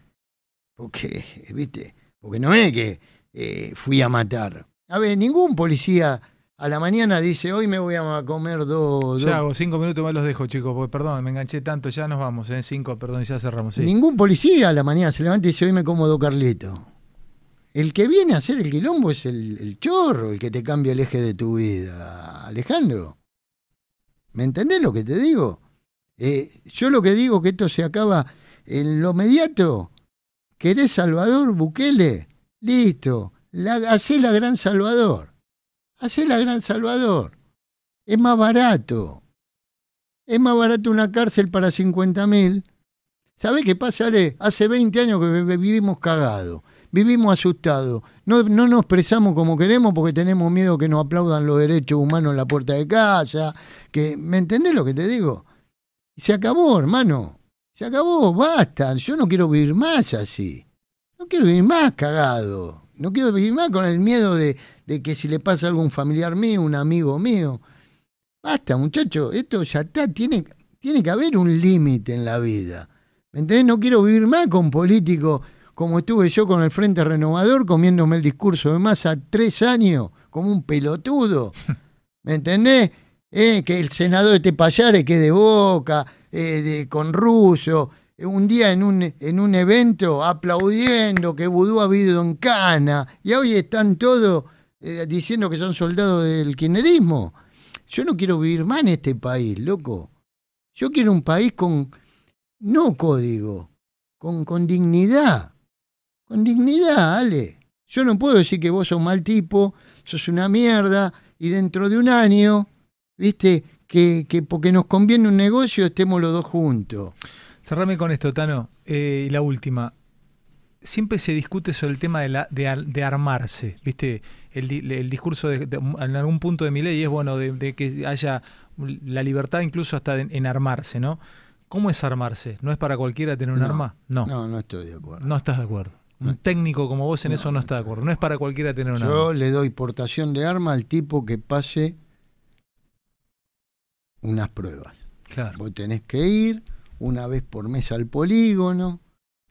porque, viste, porque no es que eh, fui a matar. A ver, ningún policía a la mañana dice, hoy me voy a comer dos... Ya, cinco minutos más los dejo, chicos, porque perdón, me enganché tanto, ya nos vamos, ¿eh? cinco, perdón, ya cerramos. Ningún policía a la mañana se levanta y dice, hoy me como dos El que viene a hacer el quilombo es el, chorro, el que te cambia el eje de tu vida, Alejandro. ¿Me entendés lo que te digo? Eh, yo lo que digo que esto se acaba en lo inmediato. ¿Querés Salvador Bukele? Listo, la, hacé la gran Salvador hace la Gran Salvador. Es más barato. Es más barato una cárcel para 50.000. mil. ¿Sabés qué pasa, Hace 20 años que vivimos cagados, vivimos asustados. No, nos expresamos como queremos porque tenemos miedo que nos aplaudan los derechos humanos en la puerta de casa. Que, ¿Me entendés lo que te digo? Se acabó, hermano. Se acabó, basta. Yo no quiero vivir más así. No quiero vivir más cagado no quiero vivir más con el miedo de, que si le pasa algo a un familiar mío, un amigo mío. Basta, muchachos, esto ya está, tiene, tiene que haber un límite en la vida. ¿Me entendés? No quiero vivir más con políticos como estuve yo con el Frente Renovador comiéndome el discurso de masa tres años, como un pelotudo. ¿Me entendés? Eh, que el senador de Tepayare este que de boca, eh, de, con ruso, un día en un, en un evento aplaudiendo que vudú ha habido en Cana y hoy están todos eh, diciendo que son soldados del kirchnerismo. Yo no quiero vivir más en este país, loco. Yo quiero un país con, no código, con, con dignidad. Con dignidad, Ale. Yo no puedo decir que vos sos mal tipo, sos una mierda y dentro de un año, viste, que, que porque nos conviene un negocio estemos los dos juntos. Cerrame con esto, Tano. Eh, y la última. Siempre se discute sobre el tema de, de, armarse, ¿viste? El, discurso en algún punto de mi ley es bueno de, que haya la libertad incluso hasta en armarse, ¿no? ¿Cómo es armarse? ¿No es para cualquiera tener un arma? No. No, no estoy de acuerdo. No estás de acuerdo. Un técnico como vos en eso no está de acuerdo. No es para cualquiera tener un arma. Yo le doy portación de arma al tipo que pase unas pruebas. Claro. Vos tenés que ir, una vez por mes al polígono,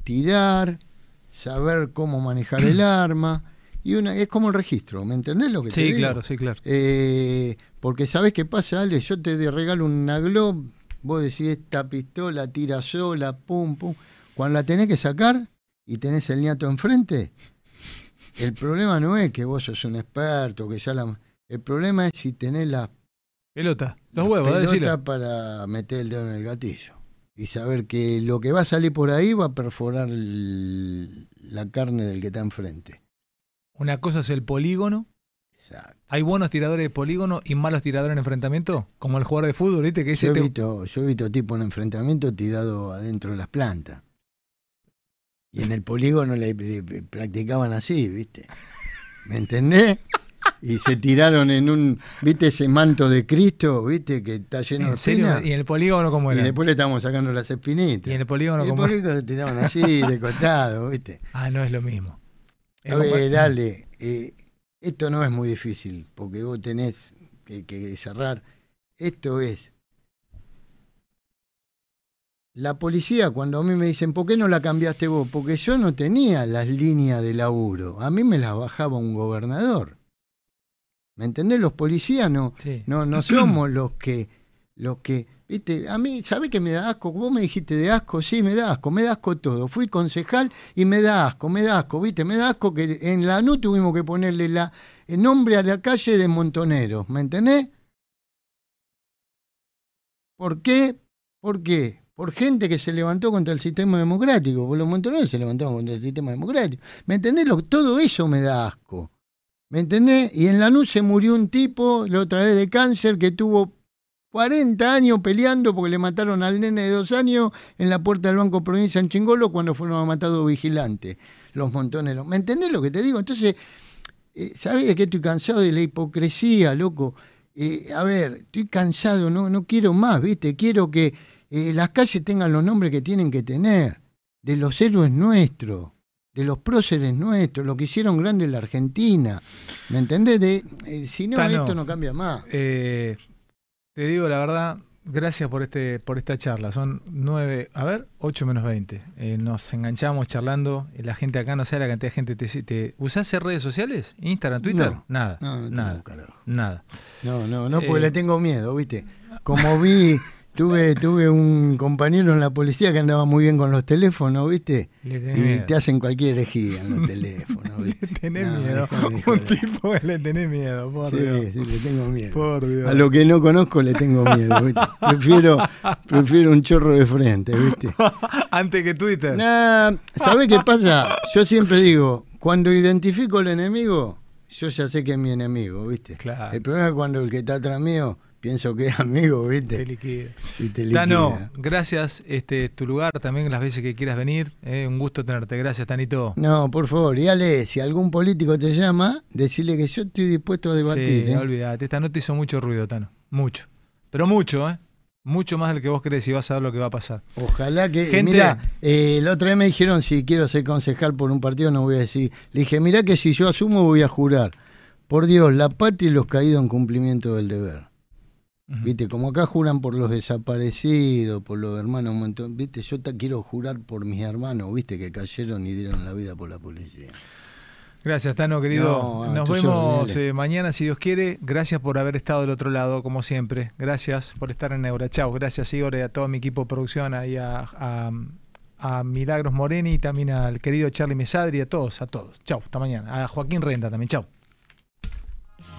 tirar, saber cómo manejar el arma. Y una, es como el registro, ¿me entendés lo que te digo? Sí, claro, sí, claro. Eh, porque sabés qué pasa, Ale, yo te regalo una glob, vos decís esta pistola tira sola, pum, pum. Cuando la tenés que sacar y tenés el niato enfrente, el problema no es que vos sos un experto, que ya la... El problema es si tenés la... Pelota, los la huevos, pelota para meter el dedo en el gatillo y saber que lo que va a salir por ahí va a perforar la carne del que está enfrente. Una cosa es el polígono. Exacto. ¿Hay buenos tiradores de polígono y malos tiradores en enfrentamiento? Como el jugador de fútbol, ¿viste? Que yo, he visto, yo he visto tipo en enfrentamiento tirado adentro de las plantas. Y en el polígono le, le practicaban así, ¿viste? ¿Me entendés? y se tiraron en un, viste ese manto de Cristo, viste que está lleno de espinas Y en el polígono como era. Y después le estamos sacando las espinitas. Y en el polígono como era. el se tiraron así, de costado, viste. Ah, no es lo mismo. dale, eh, esto no es muy difícil, porque vos tenés que, que cerrar. Esto es la policía cuando a mí me dicen, ¿por qué no la cambiaste vos? Porque yo no tenía las líneas de laburo, a mí me las bajaba un gobernador. ¿Me entendés? Los policías no, no, somos los que, los que, viste, a mí, ¿sabés que me da asco? Vos me dijiste de asco, sí, me da asco, me da asco todo. Fui concejal y me da asco, me da asco, viste, me da asco que en la NU tuvimos que ponerle el nombre a la calle de Montoneros, ¿me entendés? ¿Por qué? ¿Por qué? Por gente que se levantó contra el sistema democrático, los montoneros se levantaron contra el sistema democrático. ¿Me entendés? todo eso me da asco. ¿Me entendés? Y en la se murió un tipo la otra vez de cáncer que tuvo 40 años peleando porque le mataron al nene de dos años en la puerta del Banco Provincia en Chingolo cuando fueron a matar dos vigilantes, los montoneros. ¿Me entendés lo que te digo? Entonces, eh, ¿sabés de qué estoy cansado? De la hipocresía, loco. Eh, a ver, estoy cansado, no, no quiero más, ¿viste? Quiero que eh, las calles tengan los nombres que tienen que tener, de los héroes nuestros de los próceres nuestros, lo que hicieron grande en la Argentina. ¿Me entendés? Eh, si no, esto no cambia más. Eh, te digo la verdad, gracias por este, por esta charla. Son nueve, a ver, ocho menos veinte. Eh, nos enganchamos charlando, la gente acá no sé, la cantidad de gente te, te ¿Usás redes sociales? ¿Instagram, Twitter? nada. nada, nada. No, no, no, porque le tengo miedo, viste. Como vi Tuve, tuve un compañero en la policía que andaba muy bien con los teléfonos, ¿viste? Y te hacen cualquier elegía en los teléfonos. ¿viste? tenés miedo. Un tipo que le tenés miedo, por sí, Dios. Sí, le tengo miedo. Por Dios. A lo que no conozco le tengo miedo, ¿viste? Prefiero, prefiero un chorro de frente, ¿viste? Antes que Twitter. Nah, ¿Sabés qué pasa? Yo siempre digo, cuando identifico al enemigo, yo ya sé que es mi enemigo, ¿viste? Claro. El problema es cuando el que está atrás mío pienso que es amigo, ¿viste? Te Y te liquida. Tano, gracias, este es tu lugar también las veces que quieras venir. Eh, un gusto tenerte. Gracias, Tanito. No, por favor, y Ale, si algún político te llama, decirle que yo estoy dispuesto a debatir. Sí, ¿eh? olvidate, esta te hizo mucho ruido, Tano. Mucho. Pero mucho, ¿eh? Mucho más del que vos crees y vas a ver lo que va a pasar. Ojalá que. mira eh, el otro día me dijeron si quiero ser concejal por un partido, no voy a decir. Le dije, mira que si yo asumo voy a jurar. Por Dios, la patria y los caídos en cumplimiento del deber. Viste, como acá juran por los desaparecidos, por los hermanos, Viste, yo te quiero jurar por mis hermanos, viste, que cayeron y dieron la vida por la policía. Gracias, Tano, querido. Nos vemos eh, mañana, si Dios quiere. Gracias por haber estado del otro lado, como siempre. Gracias por estar en Neura. Chao. Gracias, Igor, y a todo mi equipo de producción, ahí a, Milagros Moreni, y también al querido Charlie Mesadri, a todos, a todos. Chao, hasta mañana. A Joaquín Renda también. Chao.